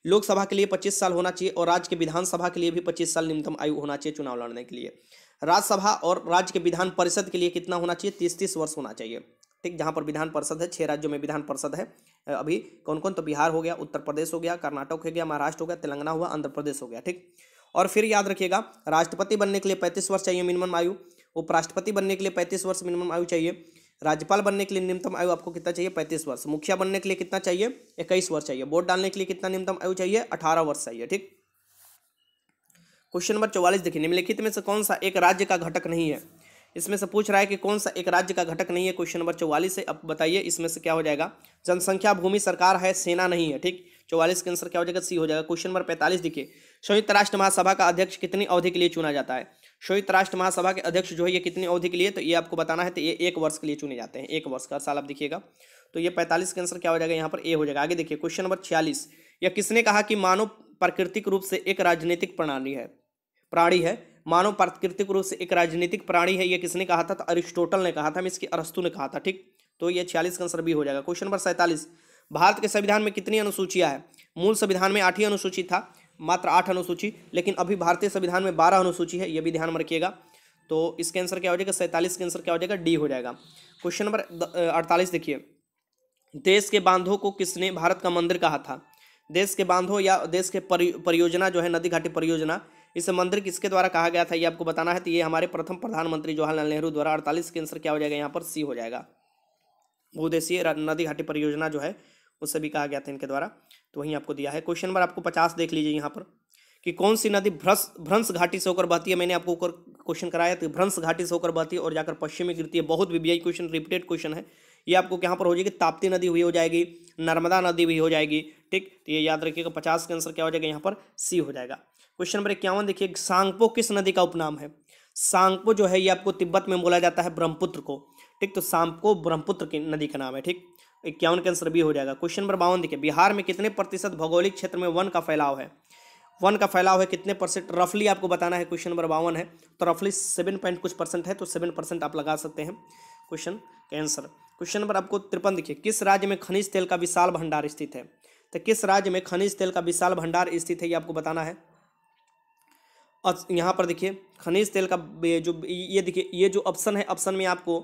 लोकसभा के लिए पच्चीस साल होना चाहिए और राज्य के विधानसभा के लिए भी पच्चीस साल न्यूनतम आयु होना चाहिए चुनाव लड़ने के लिए राज्यसभा और राज्य के विधान परिषद के लिए कितना होना चाहिए तीस तीस वर्ष होना चाहिए ठीक जहाँ पर विधान परिषद है छह राज्यों में विधान परिषद है अभी कौन कौन तो बिहार हो गया उत्तर प्रदेश हो गया कर्नाटक हो गया महाराष्ट्र हो गया तेलंगाना हुआ आंध्र प्रदेश हो गया ठीक और फिर याद रखिएगा राष्ट्रपति बनने के लिए पैंतीस वर्ष चाहिए मिनिमम आयु उपराष्ट्रपति बनने के लिए पैंतीस वर्ष मिनिमम आयु चाहिए राज्यपाल बनने के लिए न्यूनतम आयु आपको कितना चाहिए पैंतीस वर्ष मुखिया बनने के लिए कितना चाहिए इक्कीस वर्ष चाहिए वोट डालने के लिए कितना न्यूनतम आयु चाहिए अठारह वर्ष चाहिए ठीक क्वेश्चन नंबर चौवालीस देखिए निम्नलिखित में से कौन सा एक राज्य का घटक नहीं है इसमें से पूछ रहा है कि कौन सा एक राज्य का घटक नहीं है क्वेश्चन नंबर चौवालीस से अब बताइए इसमें से क्या हो जाएगा जनसंख्या भूमि सरकार है सेना नहीं है ठीक चौवालीस के आंसर क्या हो जाएगा सी हो जाएगा क्वेश्चन नंबर पैंतालीस देखिए संयुक्त राष्ट्र महासभा का अध्यक्ष कितनी अवधि के लिए चुना जाता है संयुक्त राष्ट्र महासभा के अध्यक्ष जो है ये कितनी अवधि के लिए तो ये आपको बताना है तो ये एक वर्ष के लिए चुने जाते हैं एक वर्ष का साल आप देखिएगा तो ये पैंतालीस के आंसर क्या हो जाएगा यहाँ पर ए हो जाएगा आगे देखिए क्वेश्चन नंबर छियालीस या किसने कहा कि मानव प्राकृतिक रूप से एक राजनीतिक प्रणाली है प्राणी है मानव प्राकृतिक रूप से एक राजनीतिक प्राणी है यह किसने कहा था तो अरिस्टोटल ने कहा था मैं की अरस्तु ने कहा था ठीक तो यह छियालीस का आंसर भी हो जाएगा क्वेश्चन नंबर सैंतालीस भारत के संविधान में कितनी अनुसूचियाँ है मूल संविधान में आठ ही अनुसूची था मात्र आठ अनुसूची लेकिन अभी भारतीय संविधान में बारह अनुसूची है यह भी ध्यान में रखिएगा तो इसके आंसर क्या हो जाएगा सैंतालीस के आंसर क्या हो जाएगा डी हो जाएगा क्वेश्चन नंबर अड़तालीस देखिए देश के बांधों को किसने भारत का मंदिर कहा था देश के बांधों या देश के परियोजना जो है नदी घाटी परियोजना इस मंदिर किसके द्वारा कहा गया था ये आपको बताना है तो ये हमारे प्रथम प्रधानमंत्री जवाहरलाल नेहरू द्वारा अड़तालीस के आंसर क्या हो जाएगा यहाँ पर सी हो जाएगा भूदेशीय नदी घाटी परियोजना जो है उससे भी कहा गया था इनके द्वारा तो वहीं आपको दिया है क्वेश्चन नंबर आपको पचास देख लीजिए यहाँ पर कि कौन सी नदी भ्रस भ्रंस घाटी से होकर बहती है मैंने आपको ऊपर क्वेश्चन कराया तो भ्रंस घाटी से होकर बहती है और जाकर पश्चिम में गिरती है बहुत वीबीआई क्वेश्चन रिपीटेड क्वेश्चन है ये आपको यहाँ पर हो जाएगी ताप्ती नदी हुई हो जाएगी नर्मदा नदी भी हो जाएगी ठीक तो ये याद रखिएगा पचास का आंसर क्या हो जाएगा यहाँ पर सी हो जाएगा क्वेश्चन नंबर इक्यावन देखिए सांगपो किस नदी का उपनाम है सांगपो जो है ये आपको तिब्बत में बोला जाता है ब्रह्मपुत्र को ठीक तो सांपको ब्रह्मपुत्र की नदी का नाम है ठीक इक्यावन का आंसर भी हो जाएगा क्वेश्चन नंबर बावन देखिए बिहार में कितने प्रतिशत भौगोलिक क्षेत्र में वन का फैलाव है वन का फैलाव है कितने परसेंट रफली आपको बताना है क्वेश्चन नंबर बावन है तो रफली सेवन पॉइंट कुछ परसेंट है तो सेवन परसेंट आप लगा सकते हैं क्वेश्चन का आंसर क्वेश्चन नंबर आपको तिरपन देखिए किस राज्य में खनिज तेल का विशाल भंडार स्थित है तो किस राज्य में खनिज तेल का विशाल भंडार स्थित है ये आपको बताना है और यहाँ पर देखिए खनिज तेल का जो ये देखिए ये जो ऑप्शन है ऑप्शन में आपको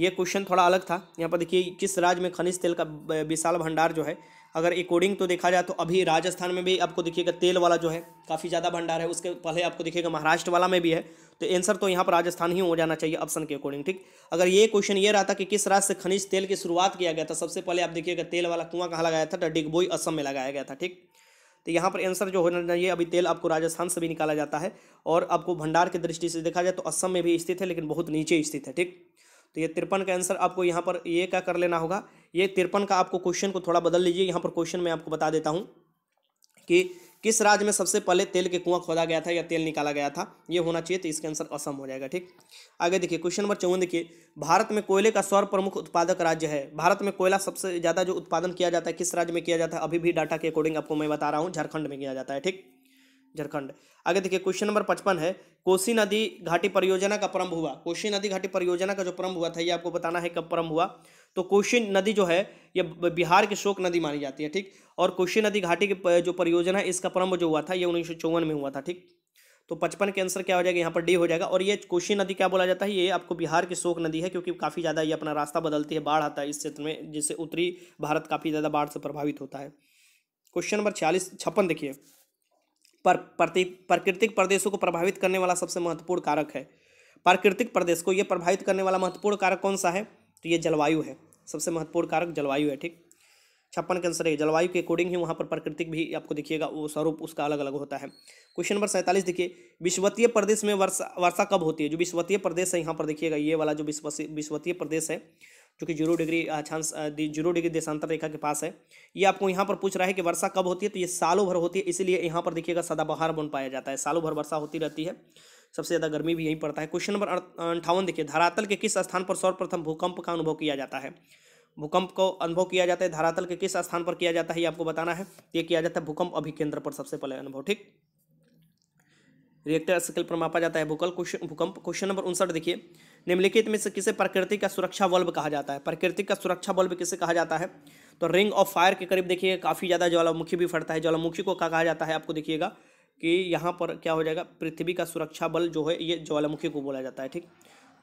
ये क्वेश्चन थोड़ा अलग था यहाँ पर देखिए किस राज्य में खनिज तेल का विशाल भंडार जो है अगर अकॉर्डिंग तो देखा जाए तो अभी राजस्थान में भी आपको देखिएगा तेल वाला जो है काफ़ी ज़्यादा भंडार है उसके पहले आपको देखिएगा महाराष्ट्र वाला में भी है तो आंसर तो यहाँ पर राजस्थान ही हो जाना चाहिए ऑप्शन के अकॉर्डिंग ठीक अगर ये क्वेश्चन ये रहा था कि किस राज्य से खनिज तेल की शुरुआत किया गया था सबसे पहले आप देखिएगा तेल वाला कुआं कहाँ लगाया था तो डिगबोई असम में लगाया गया था ठीक तो यहाँ पर आंसर जो होना चाहिए अभी तेल आपको राजस्थान से भी निकाला जाता है और आपको भंडार की दृष्टि से देखा जाए तो असम में भी स्थित है लेकिन बहुत नीचे स्थित है ठीक तो ये तिरपन का आंसर आपको यहाँ पर ये क्या कर लेना होगा ये तिरपन का आपको क्वेश्चन को थोड़ा बदल लीजिए यहाँ पर क्वेश्चन मैं आपको बता देता हूँ कि किस राज्य में सबसे पहले तेल के कुआं खोदा गया था या तेल निकाला गया था ये होना चाहिए तो इसका आंसर असम हो जाएगा ठीक आगे देखिए क्वेश्चन नंबर चौवन देखिए भारत में कोयले का सौर प्रमुख उत्पादक राज्य है भारत में कोयला सबसे ज़्यादा जो उत्पादन किया जाता है किस राज्य में किया जाता है अभी भी डाटा के अकॉर्डिंग आपको मैं बता रहा हूँ झारखंड में किया जाता है ठीक झारखंड आगे देखिए क्वेश्चन नंबर पचपन है कोसी नदी घाटी परियोजना का प्रारंभ हुआ कोसी नदी घाटी परियोजना का जो प्रारंभ हुआ था ये आपको बताना है कब प्रारंभ हुआ तो कोशी नदी जो है ये बिहार की शोक नदी मानी जाती है ठीक और कोशी नदी घाटी की जो परियोजना है इसका प्रारंभ जो हुआ था ये उन्नीस में हुआ था ठीक तो पचपन के आंसर क्या हो जाएगा यहाँ पर डी हो जाएगा और ये कोशी नदी क्या बोला जाता है ये आपको बिहार की शोक नदी है क्योंकि काफ़ी ज़्यादा ये अपना रास्ता बदलती है बाढ़ आता है इस क्षेत्र में जिससे उत्तरी भारत काफ़ी ज़्यादा बाढ़ से प्रभावित होता है क्वेश्चन नंबर छियालीस छप्पन देखिए पर प्राकृतिक प्रदेशों को प्रभावित करने वाला सबसे महत्वपूर्ण कारक है प्राकृतिक प्रदेश को ये प्रभावित करने वाला महत्वपूर्ण कारक कौन सा है तो ये जलवायु है सबसे महत्वपूर्ण कारक जलवायु है ठीक छप्पन के आंसर है जलवायु के अकॉर्डिंग ही वहाँ पर प्राकृतिक भी आपको दिखिएगा वो स्वरूप उसका अलग अलग होता है क्वेश्चन नंबर सैंतालीस देखिए विश्वतीय प्रदेश में वर्षा वर्षा कब होती है जो विश्वतीय प्रदेश है यहाँ पर देखिएगा ये वाला जो विश्वतीय प्रदेश है जो कि जीरो डिग्री अक्षांश जीरो डिग्री देशांतर रेखा के पास है ये आपको यहाँ पर पूछ रहा है कि वर्षा कब होती है तो ये सालों भर होती है इसीलिए यहाँ पर देखिएगा सदाबहार बन पाया जाता है सालों भर वर्षा होती रहती है सबसे ज़्यादा गर्मी भी यहीं पड़ता है क्वेश्चन नंबर अंठावन देखिए धरातल के किस स्थान पर सर्वप्रथम भूकंप का अनुभव किया जाता है भूकंप को अनुभव किया जाता है धरातल के किस स्थान पर किया जाता है ये आपको बताना है ये किया जाता है भूकंप अभिकेंद्र पर सबसे पहले अनुभव ठीक रिएक्टर स्केल पर मापा जाता है भूकल क्वेश्चन भूकंप क्वेश्चन नंबर उनसठ देखिए निम्नलिखित में से किसे प्रकृति का सुरक्षा बल्ब कहा जाता है प्रकृति का सुरक्षा बल्ब किसे कहा जाता है तो रिंग ऑफ फायर के करीब देखिए काफ़ी ज़्यादा ज्वालामुखी भी फटता है ज्वालामुखी को कहा जाता है आपको देखिएगा कि यहाँ पर क्या हो जाएगा पृथ्वी का सुरक्षा बल जो है ये ज्वालामुखी को बोला जाता है ठीक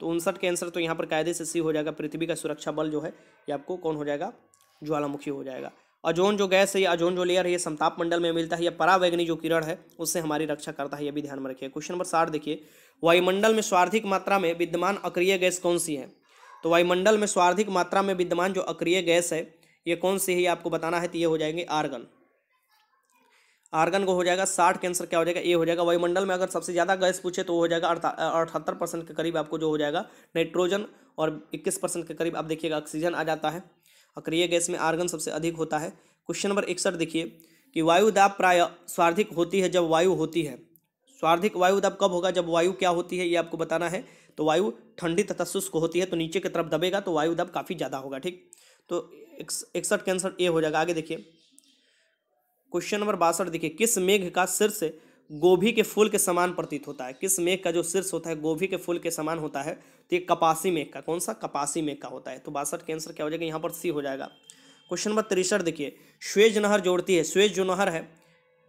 तो उनसठ के आंसर तो यहाँ पर कायदे से सी हो जाएगा पृथ्वी का सुरक्षा बल जो है ये आपको कौन हो जाएगा ज्वालामुखी हो जाएगा अजोन जो गैस है या अजोन जो लेयर है ये समताप मंडल में मिलता है या परावैग्नि जो किरण है उससे हमारी रक्षा करता है ये भी ध्यान में रखिए क्वेश्चन नंबर साठ देखिए वायुमंडल में स्वार्थिक मात्रा में विद्यमान अक्रिय गैस कौन सी है तो वायुमंडल में स्वार्थिक मात्रा में विद्यमान जो अक्रिय गैस है ये कौन सी है आपको बताना है तो ये हो जाएंगे आर्गन आर्गन को हो जाएगा साठ के आंसर क्या हो जाएगा ए हो जाएगा वायुमंडल में अगर सबसे ज़्यादा गैस पूछे तो वो हो जाएगा अठहत्तर परसेंट के करीब आपको जो हो जाएगा नाइट्रोजन और इक्कीस परसेंट के करीब आप देखिएगा ऑक्सीजन आ जाता है अक्रिय गैस में आर्गन सबसे अधिक होता है क्वेश्चन नंबर इकसठ देखिए कि वायु दाब प्राय स्वार्थिक होती है जब वायु होती है स्वार्धिक तो वायु दब कब होगा जब वायु क्या होती है ये आपको बताना है तो वायु ठंडी तथा शुष्क होती है तो नीचे की तरफ दबेगा तो वायु दब काफ़ी ज़्यादा होगा ठीक तो इकसठ के आंसर ए हो जाएगा आगे देखिए क्वेश्चन नंबर बासठ देखिए किस मेघ का शीर्ष गोभी के फूल के समान प्रतीत होता है किस मेघ का जो शीर्ष होता है गोभी के फूल के समान होता है तो ये कपासी मेघ का कौन सा कपासी मेघ का होता है तो बासठ के आंसर क्या हो जाएगा यहाँ पर सी हो जाएगा क्वेश्चन नंबर तिरसठ देखिए स्वेज नहर जोड़ती है स्वेज जो नहर है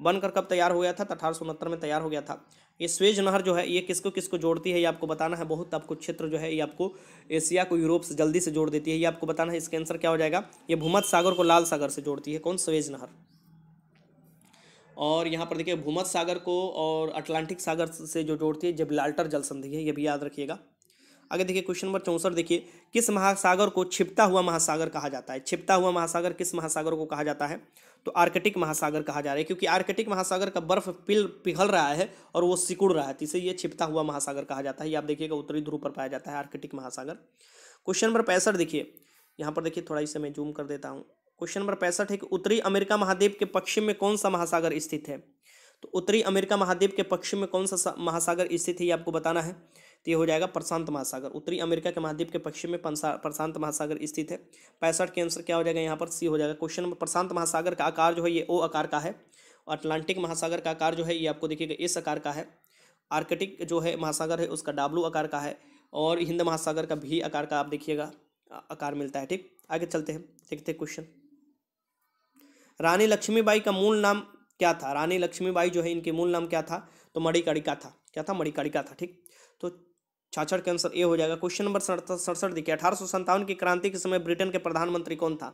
बनकर कब तैयार हो गया था तो अठारह सौ में तैयार हो गया था ये स्वेज नहर जो है ये किसको किसको जोड़ती है ये आपको बताना है बहुत आपको क्षेत्र जो है ये आपको एशिया को यूरोप से जल्दी से जोड़ देती है ये आपको बताना है इसका आंसर क्या हो जाएगा ये भूमध सागर को लाल सागर से जोड़ती है कौन स्वेज नहर और यहाँ पर देखिए भूमध सागर को और अटलांटिक सागर से जो जोड़ती है लाल्टर जल संधि है ये भी याद रखिएगा आगे देखिए क्वेश्चन नंबर चौंसठ देखिए किस महासागर को छिपता हुआ महासागर कहा जाता है छिपता हुआ महासागर किस महासागर को कहा जाता है तो आर्कटिक महासागर कहा जा रहा है क्योंकि आर्कटिक महासागर का बर्फ पिल पिघल रहा है और वो सिकुड़ रहा है तो इसे ये छिपता हुआ महासागर कहा जाता है ये आप देखिएगा उत्तरी ध्रुव पर पाया जाता है आर्कटिक महासागर क्वेश्चन नंबर पैंसठ देखिए यहाँ पर देखिए थोड़ा इसे मैं जूम कर देता हूँ क्वेश्चन नंबर पैंसठ है कि उत्तरी अमेरिका महाद्वीप के पश्चिम में कौन सा महासागर स्थित है तो उत्तरी अमेरिका महाद्वीप के पश्चिम में कौन सा महासागर स्थित है ये आपको बताना है तो ये हो जाएगा प्रशांत महासागर उत्तरी अमेरिका के महाद्वीप के पश्चिम में प्रशांत महासागर स्थित है पैंसठ के आंसर क्या हो जाएगा यहाँ पर सी हो जाएगा क्वेश्चन नंबर प्रशांत महासागर का आकार जो है ये ओ आकार का है और अटलांटिक महासागर का आकार जो है ये आपको देखिएगा इस आकार का है आर्कटिक जो है महासागर है उसका डाब्लू आकार का है और हिंद महासागर का भी आकार का आप देखिएगा आकार मिलता है ठीक आगे चलते हैं देखते हैं क्वेश्चन रानी लक्ष्मीबाई का मूल नाम क्या था रानी लक्ष्मीबाई जो है इनके मूल नाम क्या था तो मणिकारिका था क्या था मणिकारिका था ठीक तो छाछड़ के आंसर ए हो जाएगा क्वेश्चन नंबर सड़सठ देखिए अठारह की क्रांति के समय ब्रिटेन के प्रधानमंत्री कौन था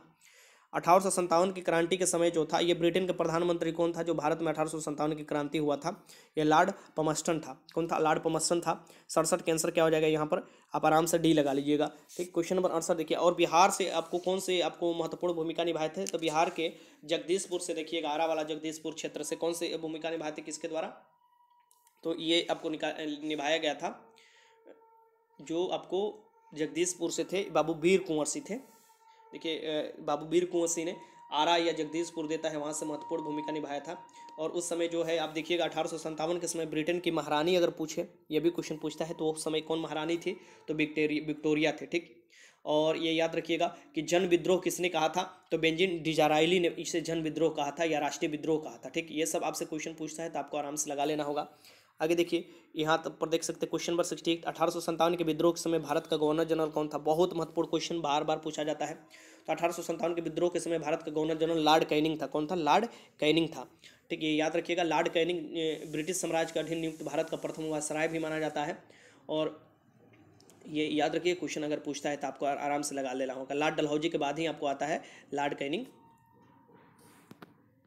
अठारह की क्रांति के समय जो था ये ब्रिटेन के प्रधानमंत्री कौन था जो भारत में अठारह की क्रांति हुआ था ये लॉर्ड पमस्टन था कौन था लॉर्ड पमस्टन था सड़सठ के आंसर क्या हो जाएगा यहाँ पर आप आराम से डी लगा लीजिएगा ठीक क्वेश्चन नंबर अड़सठ देखिए और बिहार से आपको कौन से आपको महत्वपूर्ण भूमिका निभाए थे तो बिहार के जगदीशपुर से देखिएगा आरा वाला जगदीशपुर क्षेत्र से कौन से भूमिका निभाए थे किसके द्वारा तो ये आपको निभाया गया था जो आपको जगदीशपुर से थे बाबू वीर कुंवर सिंह थे देखिए बाबू वीर कुंवर सिंह ने आरा या जगदीशपुर देता है वहाँ से महत्वपूर्ण भूमिका निभाया था और उस समय जो है आप देखिएगा अठारह के समय ब्रिटेन की महारानी अगर पूछे ये भी क्वेश्चन पूछता है तो उस समय कौन महारानी थी तो विक्टोरिया थे ठीक और ये याद रखिएगा कि जन विद्रोह किसने कहा था तो बेंजिन डिजाराइली ने इसे जन विद्रोह कहा था या राष्ट्रीय विद्रोह कहा था ठीक ये सब आपसे क्वेश्चन पूछता है तो आपको आराम से लगा लेना होगा आगे देखिए यहाँ पर देख सकते हैं क्वेश्चन नंबर सिक्सटी एट अठारह के विद्रोह के समय भारत का गवर्नर जनरल कौन था बहुत महत्वपूर्ण क्वेश्चन बार बार पूछा जाता है तो अठारह के विद्रोह के समय भारत का गवर्नर जनरल लॉर्ड कैनिंग था कौन था लॉर्ड कैनिंग था ठीक है याद रखिएगा लॉर्ड कैनिंग ब्रिटिश साम्राज्य का अधीन नियुक्त भारत का प्रथम हुआ सराय भी माना जाता है और ये याद रखिए क्वेश्चन अगर पूछता है तो आपको आराम से लगा लेना होगा लॉर्ड डलहौजी के बाद ही आपको आता है लॉर्ड कैनिंग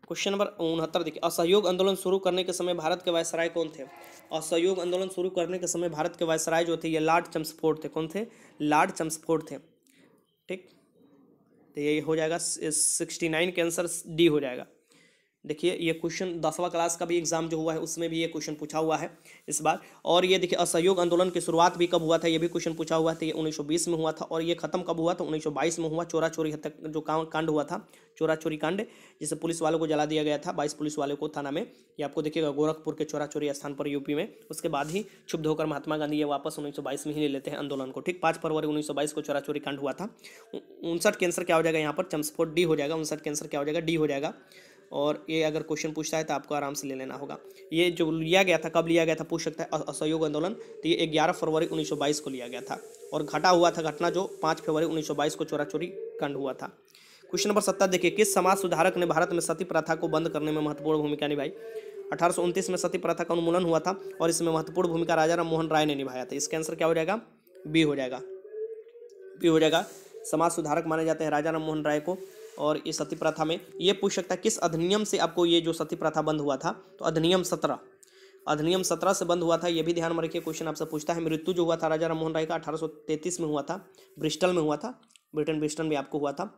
क्वेश्चन नंबर उनहत्तर देखिए असहयोग आंदोलन शुरू करने के समय भारत के वायसराय कौन थे असहयोग आंदोलन शुरू करने के समय भारत के वायसराय जो थे ये लार्ड चम्सफोर्ड थे कौन थे लार्ड चम्सफोर्ड थे ठीक तो ये हो जाएगा सिक्सटी नाइन के आंसर डी हो जाएगा देखिए ये क्वेश्चन दसवा क्लास का भी एग्जाम जो हुआ है उसमें भी ये क्वेश्चन पूछा हुआ है इस बार और ये देखिए असहयोग आंदोलन की शुरुआत भी कब हुआ था ये भी क्वेश्चन पूछा हुआ था ये 1920 में हुआ था और ये खत्म कब हुआ था 1922 में हुआ चोरा चोरी हत्या जो कांड हुआ था चोरा चोरी कांड जिसे पुलिस वालों को जला दिया गया था बाईस पुलिस वालों को थाना में ये आपको देखिएगा गोरखपुर के चोरा चोरी स्थान पर यूपी में उसके बाद ही क्षुब्ध होकर महात्मा गांधी ये वापस उन्नीस में ही ले लेते हैं आंदोलन को ठीक पाँच फरवरी उन्नीस को चोरा चोरी कांड हुआ था उनसठ कैंसर क्या हो जाएगा यहाँ पर चमस्फोट डी हो जाएगा उनसठ कैंसर क्या हो जाएगा डी हो जाएगा और ये अगर क्वेश्चन पूछता है तो आपको आराम से ले लेना होगा ये जो लिया गया था कब लिया गया था पूछ सकता है असहयोग आंदोलन तो ये ग्यारह फरवरी 1922 को लिया गया था और घटा हुआ था घटना जो 5 फरवरी 1922 को चोरा चोरी कांड हुआ था क्वेश्चन नंबर सत्तर देखिए किस समाज सुधारक ने भारत में सती प्रथा को बंद करने में महत्वपूर्ण भूमिका निभाई अठारह में सती प्रथा का उन्मूलन हुआ था और इसमें महत्वपूर्ण भूमिका राजा राम मोहन राय ने निभाया था इसका आंसर क्या हो जाएगा बी हो जाएगा बी हो जाएगा समाज सुधारक माने जाते हैं राजा राम मोहन राय को और ये सती प्रथा में ये पूछ सकता है किस अधिनियम से आपको ये जो सती प्रथा बंद हुआ था तो अधिनियम सत्रह अधिनियम सत्रह से बंद हुआ था ये भी ध्यान में रखिए क्वेश्चन आपसे पूछता है मृत्यु जो हुआ था राजा राममोहन राय का अठारह में हुआ था ब्रिस्टल में हुआ था ब्रिटेन ब्रिस्टल में आपको हुआ था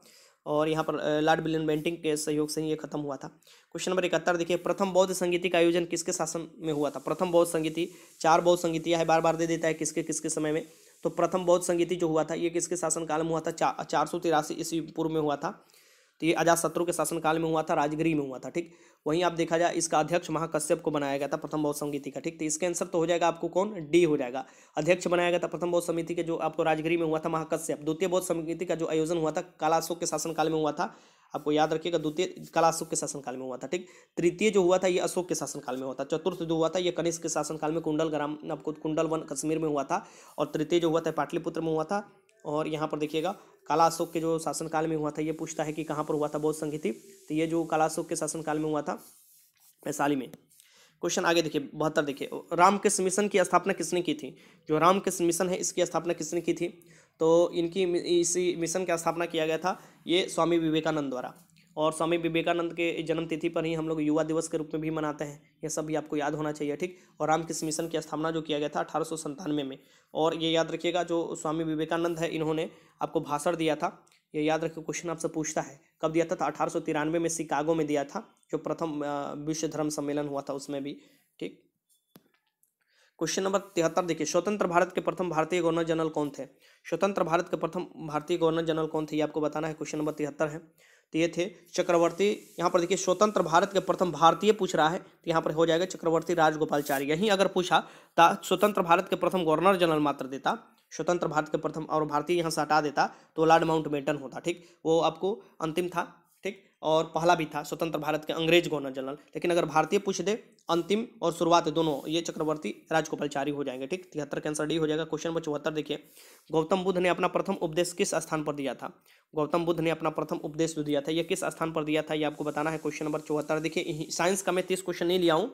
और यहाँ पर लॉर्ड बिलियन बेंटिंग के सहयोग से ये खत्म हुआ था क्वेश्चन नंबर इकहत्तर देखिए प्रथम बौद्ध संगीति का आयोजन किसके शासन में हुआ था प्रथम बौद्ध संगीति चार बौद्ध संगीति है बार बार दे देता है किसके किसके समय में तो प्रथम बौद्ध संगीति जो हुआ था ये किसके शासनकाल में हुआ था चार चार सौ तिरासी ईस्वी पूर्व में हुआ था तो ये अजातशत्रु के शासनकाल में हुआ था राजगिरी में हुआ था ठीक वहीं आप देखा जाए इसका अध्यक्ष महाकश्यप को बनाया गया था प्रथम बौद्ध समिति का ठीक तो इसका आंसर तो हो जाएगा आपको कौन डी हो जाएगा अध्यक्ष बनाया गया था प्रथम बौद्ध समिति के जो आपको राजगिरी में हुआ था महाकश्यप द्वितीय बौद्ध समिति का जो आयोजन हुआ था कालाशोक के शासनकाल में हुआ था आपको याद रखिएगा द्वितीय कला अशोक के शासनकाल में हुआ था ठीक तृतीय जो हुआ था ये अशोक के शासनकाल में हुआ था चतुर्थ जो हुआ था ये कनिष्क के शासनकाल में कुंडल ग्राम आपको कुंडल वन कश्मीर में हुआ था और तृतीय जो हुआ था पाटलिपुत्र में हुआ था और यहाँ पर देखिएगा काला अशोक के जो शासनकाल में हुआ था ये पूछता है कि कहाँ पर हुआ था बौद्ध संगीति तो ये जो काला अशोक के शासनकाल में हुआ था वैशाली में क्वेश्चन आगे देखिए बहत्तर देखिए रामकृष्ण मिशन की स्थापना किसने की थी जो रामकृष्ण मिशन है इसकी स्थापना किसने की थी तो इनकी इसी मिशन की स्थापना किया गया था ये स्वामी विवेकानंद द्वारा और स्वामी विवेकानंद के जन्मतिथि पर ही हम लोग युवा दिवस के रूप में भी मनाते हैं यह सब भी आपको याद होना चाहिए ठीक और रामकृष्ण मिशन की स्थापना जो किया गया था अठारह में और ये याद रखिएगा जो स्वामी विवेकानंद है इन्होंने आपको भाषण दिया था ये याद रखिए क्वेश्चन आपसे पूछता है कब दिया था अठारह में शिकागो में दिया था जो प्रथम विश्व धर्म सम्मेलन हुआ था उसमें भी ठीक क्वेश्चन नंबर तिहत्तर देखिए स्वतंत्र भारत के प्रथम भारतीय गवर्नर जनरल कौन थे स्वतंत्र भारत के प्रथम भारतीय गवर्नर जनरल कौन थे ये आपको बताना है क्वेश्चन नंबर तिहत्तर है तो ये थे चक्रवर्ती यहाँ पर देखिए स्वतंत्र भारत के प्रथम भारतीय पूछ रहा है तो यहाँ पर हो जाएगा चक्रवर्ती राजगोपालचार्य यहीं अगर पूछा तो स्वतंत्र भारत के प्रथम गवर्नर जनरल मात्र देता स्वतंत्र भारत के प्रथम और भारतीय यहाँ से हटा देता तो लॉर्ड माउंट मेटन होता ठीक वो आपको अंतिम था और पहला भी था स्वतंत्र भारत के अंग्रेज गवर्नर जनरल लेकिन अगर भारतीय पूछ दे अंतिम और शुरुआत दोनों ये चक्रवर्ती राजगोपालचारी हो जाएंगे ठीक तिहत्तर के आंसर डी हो जाएगा क्वेश्चन नंबर चौहत्तर देखिए गौतम बुद्ध ने अपना प्रथम उपदेश किस स्थान पर दिया था गौतम बुद्ध ने अपना प्रथम उपदेश दिया था यह किस स्थान पर दिया था यह आपको बताना है क्वेश्चन नंबर चौहत्तर देखिए साइंस का मैं तीस क्वेश्चन नहीं लिया हूँ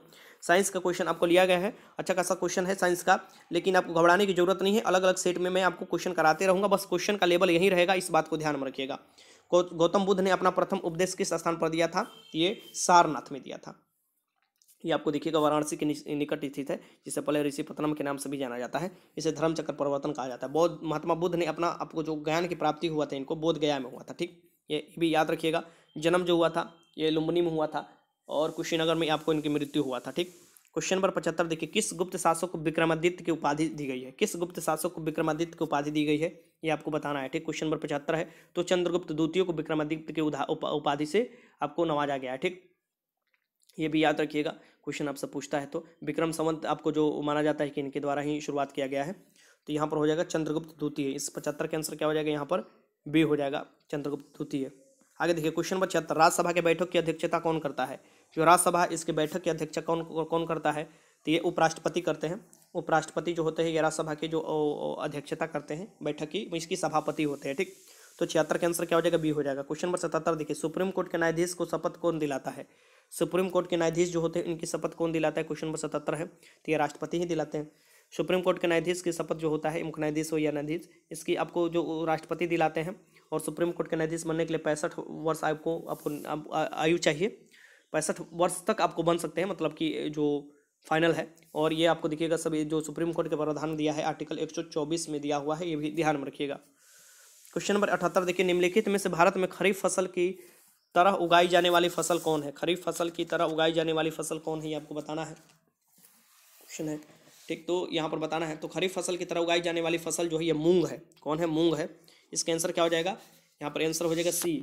साइंस का क्वेश्चन आपको लिया गया है अच्छा खासा क्वेश्चन है साइंस का लेकिन आपको घबराने की जरूरत नहीं है अलग अलग सेट में मैं आपको क्वेश्चन कराते रहूँगा बस क्वेश्चन का लेवल यही रहेगा इस बात को ध्यान में रखिएगा गौतम बुद्ध ने अपना प्रथम उपदेश किस स्थान पर दिया था ये सारनाथ में दिया था ये आपको देखिएगा वाराणसी के निकट स्थित है जिसे पहले ऋषि पतनम के नाम से भी जाना जाता है इसे धर्मचक्र परिवर्तन कहा जाता है बौद्ध महात्मा बुद्ध ने अपना आपको जो ज्ञान की प्राप्ति हुआ था इनको बोध गया में हुआ था ठीक ये भी याद रखिएगा जन्म जो हुआ था ये लुम्बनी में हुआ था और कुशीनगर में आपको इनकी मृत्यु हुआ था ठीक क्वेश्चन नंबर पचहत्तर देखिए किस गुप्त शासक को विक्रमादित्य की उपाधि दी गई है किस गुप्त शासक को विक्रमादित्य की उपाधि दी गई है ये आपको बताना है ठीक क्वेश्चन नंबर पचहत्तर है तो चंद्रगुप्त द्वितीय को विक्रमादित्य की उपाधि से आपको नवाजा गया है ठीक ये भी याद रखिएगा क्वेश्चन आपसे पूछता है तो विक्रम संवंत आपको जो माना जाता है कि इनके द्वारा ही शुरुआत किया गया है तो यहाँ पर हो जाएगा चंद्रगुप्त द्वितीय इस पचहत्तर के आंसर क्या हो जाएगा यहाँ पर बी हो जाएगा चंद्रगुप्त द्वितीय आगे देखिए क्वेश्चन नंबर छिहत्तर राज्यसभा के बैठक की अध्यक्षता कौन करता है जो राज्यसभा इसके बैठक की अध्यक्षता कौन कौन करता है तो ये उपराष्ट्रपति करते हैं उपराष्ट्रपति जो होते हैं ये राज्यसभा की जो अध्यक्षता करते हैं बैठक की इसकी सभापति होते हैं ठीक तो छिहत्तर के आंसर क्या हो जाएगा बी हो जाएगा क्वेश्चन नंबर सतहत्तर देखिए सुप्रीम कोर्ट के न्यायाधीश को शपथ कौन दिलाता है सुप्रीम कोर्ट के न्यायाधीश जो होते हैं इनकी शपथ कौन दिलाता है क्वेश्चन नंबर सतहत्तर है तो ये राष्ट्रपति ही दिलाते हैं सुप्रीम कोर्ट के न्यायाधीश की शपथ जो होता है मुख्य न्यायाधीश हो या न्यायाधीश इसकी आपको जो राष्ट्रपति दिलाते हैं और सुप्रीम कोर्ट के न्यायाधीश बनने के लिए पैंसठ वर्ष आपको आपको आयु चाहिए पैंसठ वर्ष तक आपको बन सकते हैं मतलब कि जो फाइनल है और ये आपको दिखेगा सब जो सुप्रीम कोर्ट के प्रावधान दिया है आर्टिकल एक में दिया हुआ है ये भी ध्यान में रखिएगा क्वेश्चन नंबर अठहत्तर देखिए निम्नलिखित में से भारत में खरीफ फसल की तरह उगाई जाने वाली फसल कौन है खरीफ फसल की तरह उगाई जाने वाली फसल कौन है ये आपको बताना है क्वेश्चन है ठीक तो यहाँ पर बताना है तो खरीफ फसल की तरह उगाई जाने वाली फसल जो है ये मूंग है कौन है मूंग है इसका आंसर क्या हो जाएगा यहाँ पर आंसर हो जाएगा सी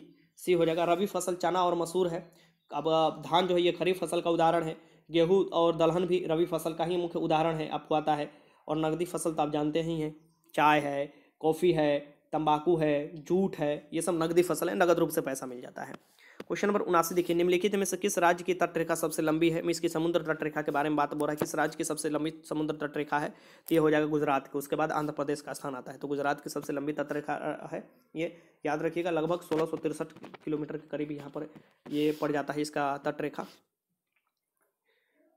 सी हो जाएगा रबी फसल चना और मसूर है अब धान जो है ये खरीफ फसल का उदाहरण है गेहूँ और दलहन भी रबी फसल का ही मुख्य उदाहरण है आपको आता है और नकदी फसल तो आप जानते ही हैं चाय है कॉफ़ी है तंबाकू है जूट है ये सब नकदी फसल है नगद रूप से पैसा मिल जाता है क्वेश्चन नंबर उनासी देखिए निम्नलिखित में से किस राज्य की तट रेखा सबसे लंबी है मीस की समुद्र तट रेखा के बारे में बात बोल रहा है किस राज्य की सबसे लंबी समुद्र तट रेखा है तो ये हो जाएगा गुजरात के उसके बाद आंध्र प्रदेश का स्थान आता है तो गुजरात की सबसे लंबी तट रेखा है ये याद रखिएगा लगभग सोलह किलोमीटर के करीब यहाँ पर ये पड़ जाता है इसका तट रेखा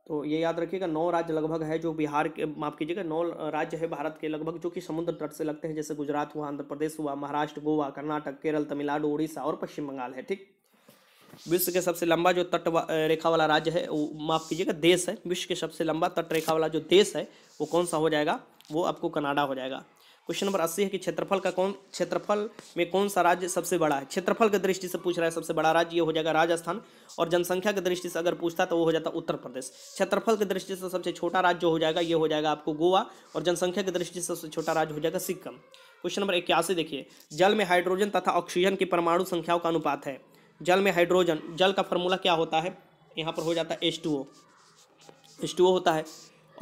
तो ये याद रखिएगा नौ राज्य लगभग है जो बिहार के माफ कीजिएगा नौ राज्य है भारत के लगभग जो कि समुद्र तट से लगते हैं जैसे गुजरात हुआ आंध्र प्रदेश हुआ महाराष्ट्र गोवा कर्नाटक केरल तमिलनाडु उड़ीसा और पश्चिम बंगाल है ठीक विश्व के सबसे लंबा जो तट रेखा वाला राज्य है वो माफ़ कीजिएगा देश है विश्व के सबसे लंबा तट रेखा वाला जो देश है वो कौन सा हो जाएगा वो आपको कनाडा हो जाएगा क्वेश्चन नंबर अस्सी है कि क्षेत्रफल का कौन क्षेत्रफल में कौन सा राज्य सबसे बड़ा है क्षेत्रफल की दृष्टि से पूछ रहा है सबसे बड़ा राज्य ये हो जाएगा राजस्थान और जनसंख्या की दृष्टि से अगर पूछता तो वो हो जाता उत्तर प्रदेश क्षेत्रफल की दृष्टि से सबसे छोटा राज्य हो जाएगा ये हो जाएगा आपको गोवा और जनसंख्या की दृष्टि से सबसे छोटा राज्य हो जाएगा सिक्किम क्वेश्चन नंबर इक्यासी देखिए जल में हाइड्रोजन तथा ऑक्सीजन की परमाणु संख्याओं का अनुपात है जल में हाइड्रोजन जल का फार्मूला क्या होता है यहाँ पर हो जाता है H two O H two O होता है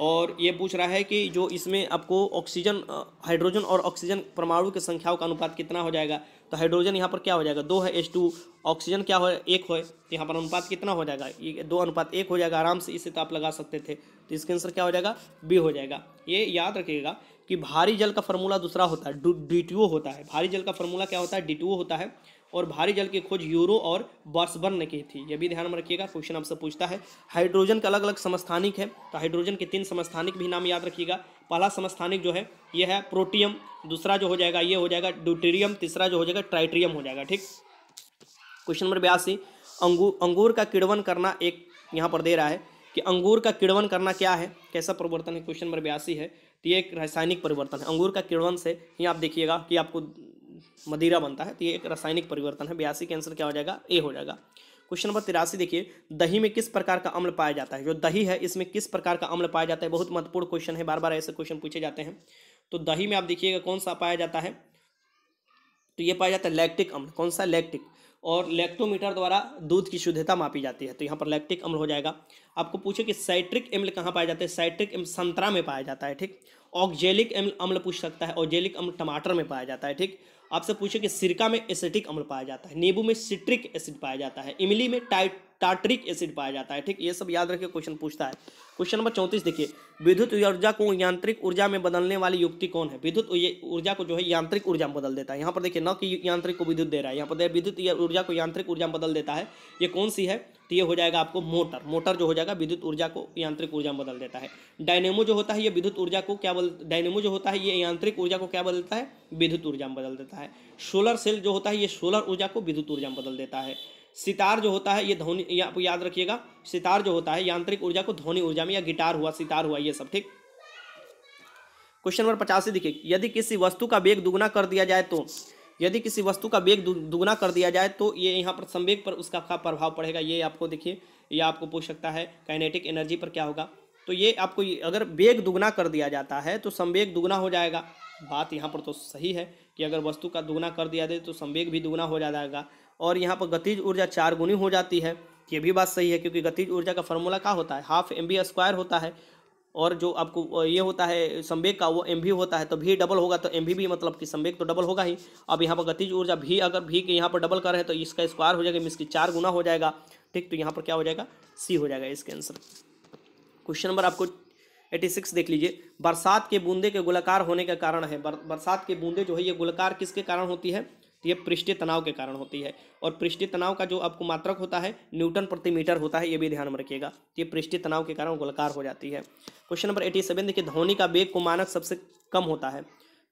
और ये पूछ रहा है कि जो इसमें आपको ऑक्सीजन हाइड्रोजन और ऑक्सीजन परमाणु की संख्याओं का अनुपात कितना हो जाएगा तो हाइड्रोजन यहाँ पर क्या हो जाएगा दो है एच टू ऑक्सीजन क्या हो एक हो तो यहाँ पर अनुपात कितना हो जाएगा ये दो अनुपात एक हो जाएगा आराम से इसे तो आप लगा सकते थे तो इसका आंसर क्या हो जाएगा बी हो जाएगा ये याद रखिएगा कि भारी जल का फॉर्मूला दूसरा होता है डी होता है भारी जल का फॉर्मूला क्या होता है डी होता है और भारी जल की खोज यूरो और बर्सबर्न ने की थी यह भी ध्यान में रखिएगा क्वेश्चन आपसे पूछता है हाइड्रोजन का अलग अलग समस्थानिक है तो हाइड्रोजन के तीन समस्थानिक भी नाम याद रखिएगा पहला समस्थानिक जो है यह है प्रोटियम दूसरा जो हो जाएगा ये हो जाएगा ड्यूटेरियम तीसरा जो हो जाएगा ट्राइट्रियम हो जाएगा ठीक क्वेश्चन नंबर बयासी अंगूर अंगूर का किड़वन करना एक यहाँ पर दे रहा है कि अंगूर का किड़वन करना क्या है कैसा प्रवर्तन है क्वेश्चन नंबर बयासी है तो ये एक रासायनिक परिवर्तन है अंगूर का किरण से ही आप देखिएगा कि आपको मदिरा बनता है तो ये एक रासायनिक परिवर्तन है बयासी के आंसर क्या हो जाएगा ए हो जाएगा क्वेश्चन नंबर तिरासी देखिए दही में किस प्रकार का अम्ल पाया जाता है जो दही है इसमें किस प्रकार का अम्ल पाया जाता है बहुत महत्वपूर्ण क्वेश्चन है बार बार ऐसे क्वेश्चन पूछे जाते हैं तो दही में आप देखिएगा कौन सा पाया जाता है तो ये पाया जाता है लैक्टिक अम्ल कौन सा लैक्टिक और लैक्टोमीटर द्वारा दूध की शुद्धता मापी जाती है तो यहाँ पर लैक्टिक अम्ल हो जाएगा आपको पूछे कि साइट्रिक अम्ल कहाँ पाया जाता है साइट्रिक अम्ल संतरा में पाया जाता है ठीक ऑक्जेलिक अम्ल अम्ल पूछ सकता है ऑक्जेलिक अम्ल टमाटर में पाया जाता है ठीक आपसे पूछे कि सिरका में एसिटिक अम्ल पाया जाता है नींबू में सिट्रिक एसिड पाया जाता है इमली में टाइट टार्टरिक एसिड पाया जाता है ठीक ये सब याद रखिए क्वेश्चन पूछता है क्वेश्चन नंबर चौंतीस देखिए विद्युत ऊर्जा को यांत्रिक ऊर्जा में बदलने वाली युक्ति कौन है विद्युत ऊर्जा को जो है यांत्रिक ऊर्जा में बदल देता है यहाँ पर देखिए न कि यांत्रिक को विद्युत दे रहा है यहाँ पर विद्युत ऊर्जा को यांत्रिक ऊर्जा में बदल देता है ये कौन सी है तो ये हो जाएगा आपको मोटर मोटर जो हो जाएगा विद्युत ऊर्जा को यांत्रिक ऊर्जा में बदल देता है डायनेमो जो होता है ये विद्युत ऊर्जा को क्या बदल डायनेमो जो होता है ये यांत्रिक ऊर्जा को क्या बदलता है विद्युत ऊर्जा में बदल देता है सोलर सेल जो होता है ये सोलर ऊर्जा को विद्युत ऊर्जा में बदल देता है सितार जो होता है ये ध्वनि आप याद रखिएगा सितार जो होता है यांत्रिक ऊर्जा को ध्वनि ऊर्जा में या गिटार हुआ सितार हुआ ये सब ठीक क्वेश्चन नंबर पचासी देखिए यदि किसी वस्तु का वेग दुगुना कर दिया जाए तो यदि किसी वस्तु का वेग दुगुना कर दिया जाए तो ये यहाँ पर संवेग पर उसका क्या प्रभाव पड़ेगा ये आपको देखिए ये आपको पूछ सकता है काइनेटिक एनर्जी पर क्या होगा तो ये आपको अगर वेग दुगुना कर दिया जाता है तो संवेग दुगुना हो जाएगा बात यहाँ पर तो सही है कि अगर वस्तु का दुगुना कर दिया जाए तो संवेग भी दुगुना हो जाएगा और यहाँ पर गतिज ऊर्जा चार गुनी हो जाती है ये भी बात सही है क्योंकि गतिज ऊर्जा का फॉर्मूला क्या होता है हाफ एम बी स्क्वायर होता है और जो आपको ये होता है संवेग का वो एम भी होता है तो भी डबल होगा तो एम भी मतलब कि संवेग तो डबल होगा ही अब यहाँ पर गतिज ऊर्जा भी अगर भी के यहाँ पर डबल करें तो इसका स्क्वायर हो जाएगा इसकी की चार गुना हो जाएगा ठीक तो यहाँ पर क्या हो जाएगा सी हो जाएगा इसके आंसर क्वेश्चन नंबर आपको एटी सिक्स देख लीजिए बरसात के बूंदे के गोलाकार होने का कारण है बरसात के बूंदे जो है ये गोलाकार किसके कारण होती है तो ये पृष्ठीय तनाव के कारण होती है और पृष्ठीय तनाव का जो आपको मात्रक होता है न्यूटन प्रति मीटर होता है ये भी ध्यान में रखिएगा तो ये पृष्ठीय तनाव के कारण गोलकार हो जाती है क्वेश्चन नंबर एटी सेवन देखिए ध्वनि का वेग को मानक सबसे कम होता है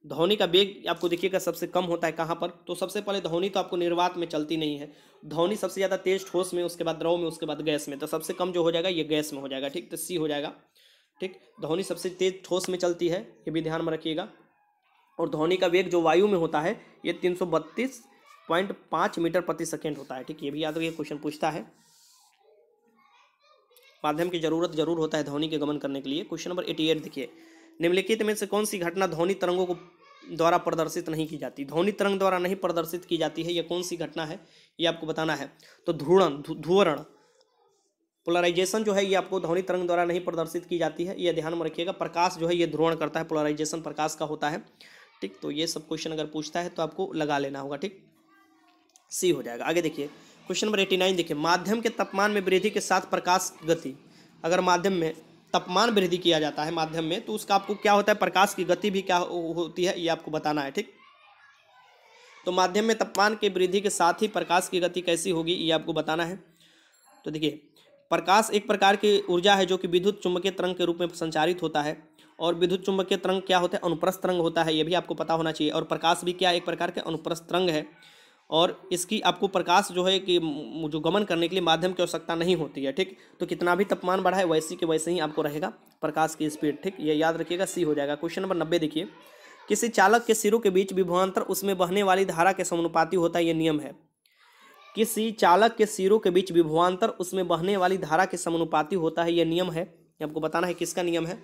ध्वनि का वेग आपको देखिएगा सबसे कम होता है कहाँ पर तो सबसे पहले ध्वनि तो आपको निर्वात में चलती नहीं है ध्वनि सबसे ज़्यादा तेज ठोस में उसके बाद द्रव में उसके बाद गैस में तो सबसे कम जो हो जाएगा ये गैस में हो जाएगा ठीक तो सी हो जाएगा ठीक ध्वनि सबसे तेज ठोस में चलती है ये भी ध्यान में रखिएगा और ध्वनि का वेग जो वायु में होता है ये तीन सौ बत्तीस पॉइंट पाँच मीटर प्रति सेकेंड होता है ठीक ये भी याद रखिए क्वेश्चन पूछता है माध्यम की जरूरत जरूर होता है ध्वनि के गमन करने के लिए क्वेश्चन नंबर एटी एट देखिए निम्नलिखित में से कौन सी घटना ध्वनि तरंगों को द्वारा प्रदर्शित नहीं की जाती ध्वनि तरंग द्वारा नहीं प्रदर्शित की जाती है यह कौन सी घटना है ये आपको बताना है तो ध्रुणन ध्रुवरण पोलराइजेशन जो है ये आपको ध्वनि तरंग द्वारा नहीं प्रदर्शित की जाती है यह ध्यान में रखिएगा प्रकाश जो है ये ध्रुवण करता है पोलराइजेशन प्रकाश का होता है ठीक तो ये सब क्वेश्चन अगर पूछता है तो आपको लगा लेना होगा ठीक सी हो जाएगा आगे देखिए क्वेश्चन नंबर एटी नाइन देखिए माध्यम के तापमान में वृद्धि के साथ प्रकाश गति अगर माध्यम में तापमान वृद्धि किया जाता है माध्यम में तो उसका आपको क्या होता है प्रकाश की गति भी क्या होती है ये आपको बताना है ठीक तो माध्यम में तापमान के वृद्धि के साथ ही प्रकाश की गति कैसी होगी ये आपको बताना है तो देखिए प्रकाश एक प्रकार की ऊर्जा है जो कि विद्युत चुंबकीय तरंग के रूप में संचारित होता है और विद्युत चुंबकीय तरंग क्या होता है अनुप्रस्थ तरंग होता है ये भी आपको पता होना चाहिए और प्रकाश भी क्या एक प्रकार के अनुप्रस्थ तरंग है और इसकी आपको प्रकाश जो है कि जो गमन करने के लिए माध्यम की आवश्यकता नहीं होती है ठीक तो कितना भी तापमान बढ़ा है वैसे के वैसे ही आपको रहेगा प्रकाश की स्पीड ठीक ये याद रखिएगा सी हो जाएगा क्वेश्चन नंबर नब्बे देखिए किसी चालक के सिरों के बीच विभवान्तर उसमें बहने वाली धारा के समानुपाती होता है ये नियम है किसी चालक के सिरों के बीच विभवान्तर उसमें बहने वाली धारा के समानुपाती होता है ये नियम है आपको बताना है किसका नियम है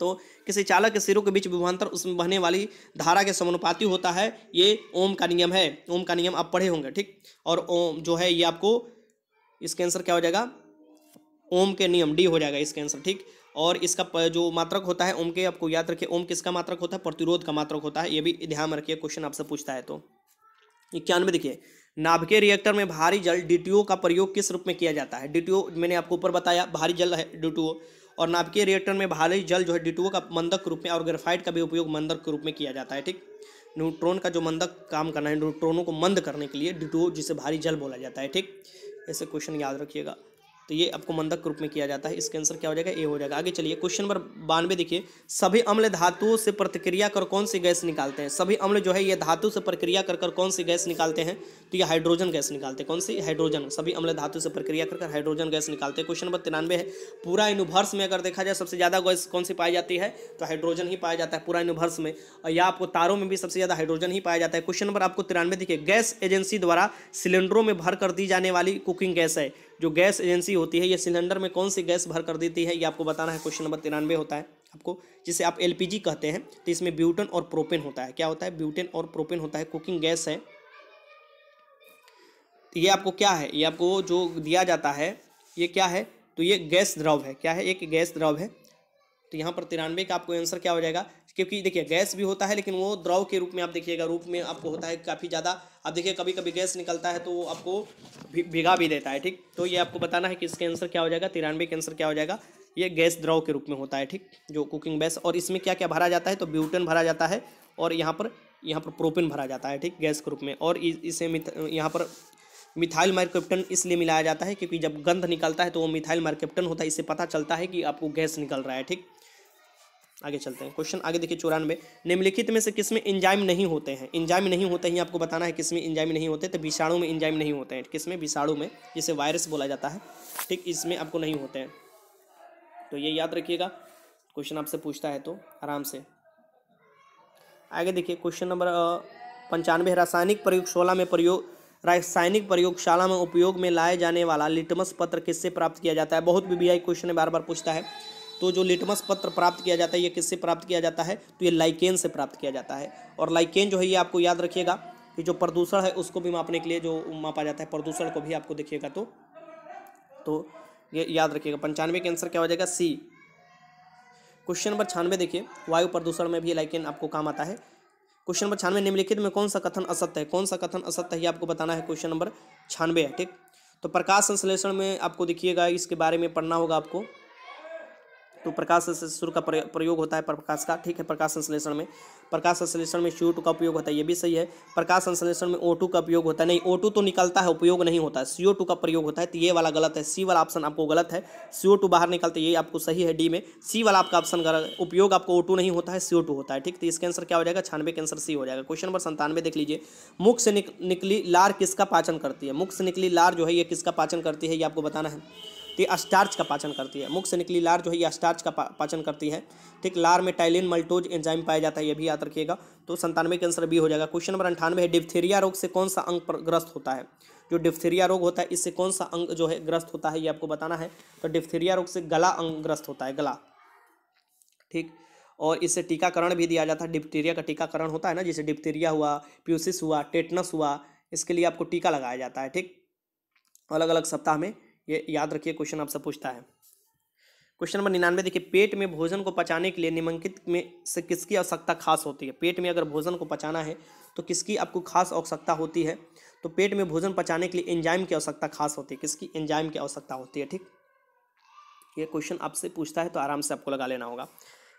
तो किसी चालक के सिरों के बीच विभवान्तर उसमें बहने वाली धारा के समानुपाती होता है ये ओम का नियम है ओम का नियम आप पढ़े होंगे ठीक और ओम जो है ये आपको इसके आंसर क्या हो जाएगा ओम के नियम डी हो जाएगा इसके आंसर ठीक और इसका जो मात्रक होता है ओम के आपको याद रखिए ओम किसका मात्रक होता है प्रतिरोध का मात्रक होता है ये भी ध्यान में रखिए क्वेश्चन आपसे पूछता है तो इक्यानवे देखिए नाभिकीय रिएक्टर में भारी जल डी का प्रयोग किस रूप में किया जाता है डी मैंने आपको ऊपर बताया भारी जल है डी और नाभिकीय रिएक्टर में भारी जल जो है डी का मंदक रूप में और ग्रेफाइट का भी उपयोग मंदक के रूप में किया जाता है ठीक न्यूट्रॉन का जो मंदक काम करना है न्यूट्रॉनों को मंद करने के लिए डी जिसे भारी जल बोला जाता है ठीक ऐसे क्वेश्चन याद रखिएगा तो ये के रूप में किया जाता है इसके आंसर क्या हो जाएगा ए हो जाएगा आगे चलिए क्वेश्चन नंबर बानवे देखिए सभी अम्ल धातुओं से प्रतिक्रिया कर कौन सी गैस निकालते हैं सभी अम्ल जो है ये धातु से प्रक्रिया कर कर कौन सी गैस निकालते हैं तो ये हाइड्रोजन गैस निकालते हैं कौन सी हाइड्रोजन सभी अम्ल धातु से प्रक्रिया कर कर हाइड्रोजन गैस निकालते हैं क्वेश्चन नंबर तिरानवे है पूरा यूनिवर्स में अगर देखा जाए सबसे ज़्यादा गैस कौन सी पाई जाती है तो हाइड्रोजन ही पाया जाता है पूरा यूनिवर्स में और या आपको तारों में भी सबसे ज़्यादा हाइड्रोजन ही पाया जाता है क्वेश्चन नंबर आपको तिरानवे देखिए गैस एजेंसी द्वारा सिलेंडरों में भर कर दी जाने वाली कुकिंग गैस है जो गैस एजेंसी होती है ये सिलेंडर में कौन सी गैस भर कर देती है ये आपको बताना है क्वेश्चन नंबर तिरानवे होता है आपको जिसे आप एल कहते हैं तो इसमें ब्यूटन और प्रोपेन होता है क्या होता है ब्यूटेन और प्रोपेन होता है कुकिंग गैस है ये आपको क्या है ये आपको जो दिया जाता है ये क्या है तो ये गैस द्रव है क्या है एक गैस द्रव है तो यहाँ पर तिरानवे का आपको आंसर क्या हो जाएगा क्योंकि देखिए गैस भी होता है लेकिन वो द्रव के रूप में आप देखिएगा रूप में आपको होता है काफ़ी ज़्यादा आप देखिए कभी कभी गैस निकलता है तो वो आपको भिगा भी देता है ठीक तो ये आपको बताना है कि इसका आंसर क्या हो जाएगा तिरानवे का आंसर क्या हो जाएगा ये गैस द्रव के रूप में होता है ठीक जो कुकिंग गैस और इसमें क्या क्या भरा जाता है तो ब्यूटन भरा जाता है और यहाँ पर यहाँ पर प्रोपेन भरा जाता है ठीक गैस के रूप में और इसे यहाँ पर मिथाइल मार्केप्टन इसलिए मिलाया जाता है क्योंकि जब गंध निकलता है तो वो मिथाइल मार्केप्टन होता है इससे पता चलता है कि आपको गैस निकल रहा है ठीक आगे चलते हैं क्वेश्चन आगे देखिए चौरानवे निम्नलिखित में से किसमें इंजाइम नहीं होते हैं इंजाइम नहीं होते ही आपको बताना है किसमें इंजाइम नहीं होते तो विषाणु में इंजाइम नहीं होते हैं किसमें विषाणु में जिसे वायरस बोला जाता है ठीक इसमें आपको नहीं होते हैं तो ये याद रखिएगा क्वेश्चन आपसे पूछता है तो आराम से आगे देखिए क्वेश्चन नंबर पंचानवे रासायनिक प्रयोगशाला में प्रयोग रासायनिक प्रयोगशाला में उपयोग में लाए जाने वाला लिटमस पत्र किससे प्राप्त किया जाता है बहुत बीबीआई क्वेश्चन बार बार पूछता है तो जो लिटमस पत्र प्राप्त किया जाता है ये किससे प्राप्त किया जाता है तो ये लाइकेन से प्राप्त किया जाता है और लाइकेन जो है ये आपको याद रखिएगा कि जो प्रदूषण है उसको भी मापने के लिए जो मापा जाता है प्रदूषण को भी आपको देखिएगा तो तो ये याद रखिएगा पंचानवे के आंसर क्या हो जाएगा सी क्वेश्चन नंबर छानवे देखिए वायु प्रदूषण में भी लाइकेन आपको काम आता है क्वेश्चन नंबर छानवे निम्नलिखित में कौन सा कथन असत्य है कौन सा कथन असत्य है ये आपको बताना है क्वेश्चन नंबर छानवे है ठीक तो प्रकाश संश्लेषण में आपको देखिएगा इसके बारे में पढ़ना होगा आपको तो प्रकाश संश्लेषण का प्रयोग होता है प्रकाश का ठीक है प्रकाश संश्लेषण में प्रकाश संश्लेषण में सी का उपयोग होता है ये भी सही है प्रकाश संश्लेषण में ओ का उपयोग होता है नहीं ओ तो निकलता है उपयोग नहीं होता है सी का प्रयोग होता है तो ये वाला गलत है सी वाला ऑप्शन आपको गलत है सी बाहर निकलता है ये आपको सही है डी में सी वाला आपका ऑप्शन गलत उपयोग आपको ओ नहीं होता है सीओ होता है ठीक तो इसका आंसर क्या हो जाएगा छानवे का आंसर सी हो जाएगा क्वेश्चन नंबर संतानवे देख लीजिए मुख से निकली लार किसका पाचन करती है मुख से निकली लार जो है ये किसका पाचन करती है ये आपको बताना है ये स्टार्च का पाचन करती है मुख से निकली लार जो है ये स्टार्च का पा, पाचन करती है ठीक लार में टाइलिन मल्टोज एंजाइम पाया जाता है ये भी याद रखिएगा तो संतानवे के आंसर भी हो जाएगा क्वेश्चन नंबर अंठानवे है डिफ्थेरिया रोग से कौन सा अंग ग्रस्त होता है जो डिफ्थेरिया रोग होता है इससे कौन सा अंग जो है ग्रस्त होता है ये आपको बताना है तो डिफ्थेरिया रोग से गला अंग ग्रस्त होता है गला ठीक और इससे टीकाकरण भी दिया जाता है डिप्टेरिया का टीकाकरण होता है ना जैसे डिप्टेरिया हुआ प्यूसिस हुआ टेटनस हुआ इसके लिए आपको टीका लगाया जाता है ठीक अलग अलग सप्ताह में ये याद रखिए क्वेश्चन आपसे पूछता है क्वेश्चन नंबर निन्यानवे देखिए पेट में भोजन को पचाने के लिए निमंकित में से किसकी आवश्यकता खास होती है पेट में अगर भोजन को पचाना है तो किसकी आपको खास आवश्यकता होती है तो पेट में भोजन पचाने के लिए एंजाइम की आवश्यकता खास होती है किसकी एंजाइम की आवश्यकता होती है ठीक ये क्वेश्चन आपसे पूछता है तो आराम से आपको लगा लेना होगा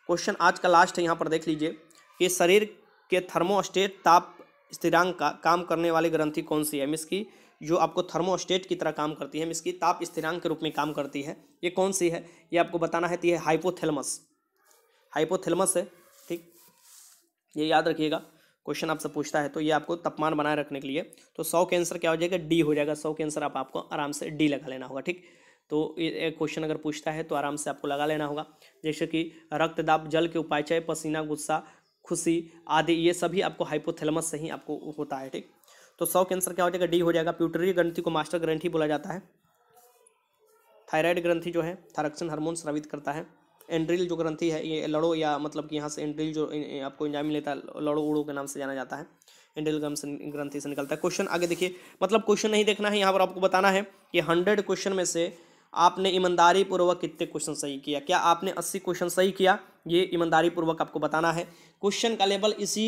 क्वेश्चन आज का लास्ट है यहाँ पर देख लीजिए कि शरीर के थर्मोस्टेट ताप स्थिरांक का काम करने वाली ग्रंथि कौन सी है मिसकी जो आपको थर्मोस्टेट की तरह काम करती है इसकी ताप स्थिरांक के रूप में काम करती है ये कौन सी है ये आपको बताना है तो ये हाइपोथेलमस हाइपोथेलमस है ठीक ये याद रखिएगा क्वेश्चन आपसे पूछता है तो ये आपको तापमान बनाए रखने के लिए तो सौ के आंसर क्या हो जाएगा डी हो जाएगा सौ के आंसर आप आपको आराम से डी लगा लेना होगा ठीक तो एक क्वेश्चन अगर पूछता है तो आराम से आपको लगा लेना होगा जैसे कि रक्तदाब जल के उपाय चाहे पसीना गुस्सा खुशी आदि ये सभी आपको हाइपोथेलमस से ही आपको होता है ठीक तो सौ के आंसर क्या हो जाएगा डी हो जाएगा प्यूटरी ग्रंथि को मास्टर ग्रंथि बोला जाता है थायराइड ग्रंथि जो है थायरक्सिन हार्मोन स्रावित करता है एंड्रिल जो ग्रंथि है ये लड़ो या मतलब कि यहाँ से एंड्रिल जो आपको इंजाम लेता है लड़ो उड़ो के नाम से जाना जाता है एंड्रिल ग्रंथि से निकलता है क्वेश्चन आगे देखिए मतलब क्वेश्चन नहीं देखना है यहाँ पर आपको बताना है कि हंड्रेड क्वेश्चन में से आपने ईमानदारी पूर्वक कितने क्वेश्चन सही किया क्या आपने अस्सी क्वेश्चन सही किया ये ईमानदारी पूर्वक आपको बताना है क्वेश्चन का लेवल इसी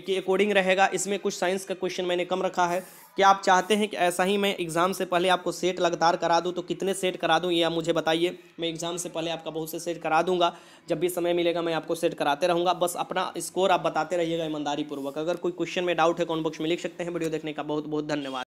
के अकॉर्डिंग रहेगा इसमें कुछ साइंस का क्वेश्चन मैंने कम रखा है कि आप चाहते हैं कि ऐसा ही मैं एग्ज़ाम से पहले आपको सेट लगातार करा दूं तो कितने सेट करा दूं ये आप मुझे बताइए मैं एग्ज़ाम से पहले आपका बहुत से सेट करा दूंगा जब भी समय मिलेगा मैं आपको सेट कराते रहूँगा बस अपना स्कोर आप बताते रहिएगा ईमानदारी पूर्वक अगर कोई क्वेश्चन में डाउट है कौन बॉक्स में लिख सकते हैं वीडियो देखने का बहुत बहुत धन्यवाद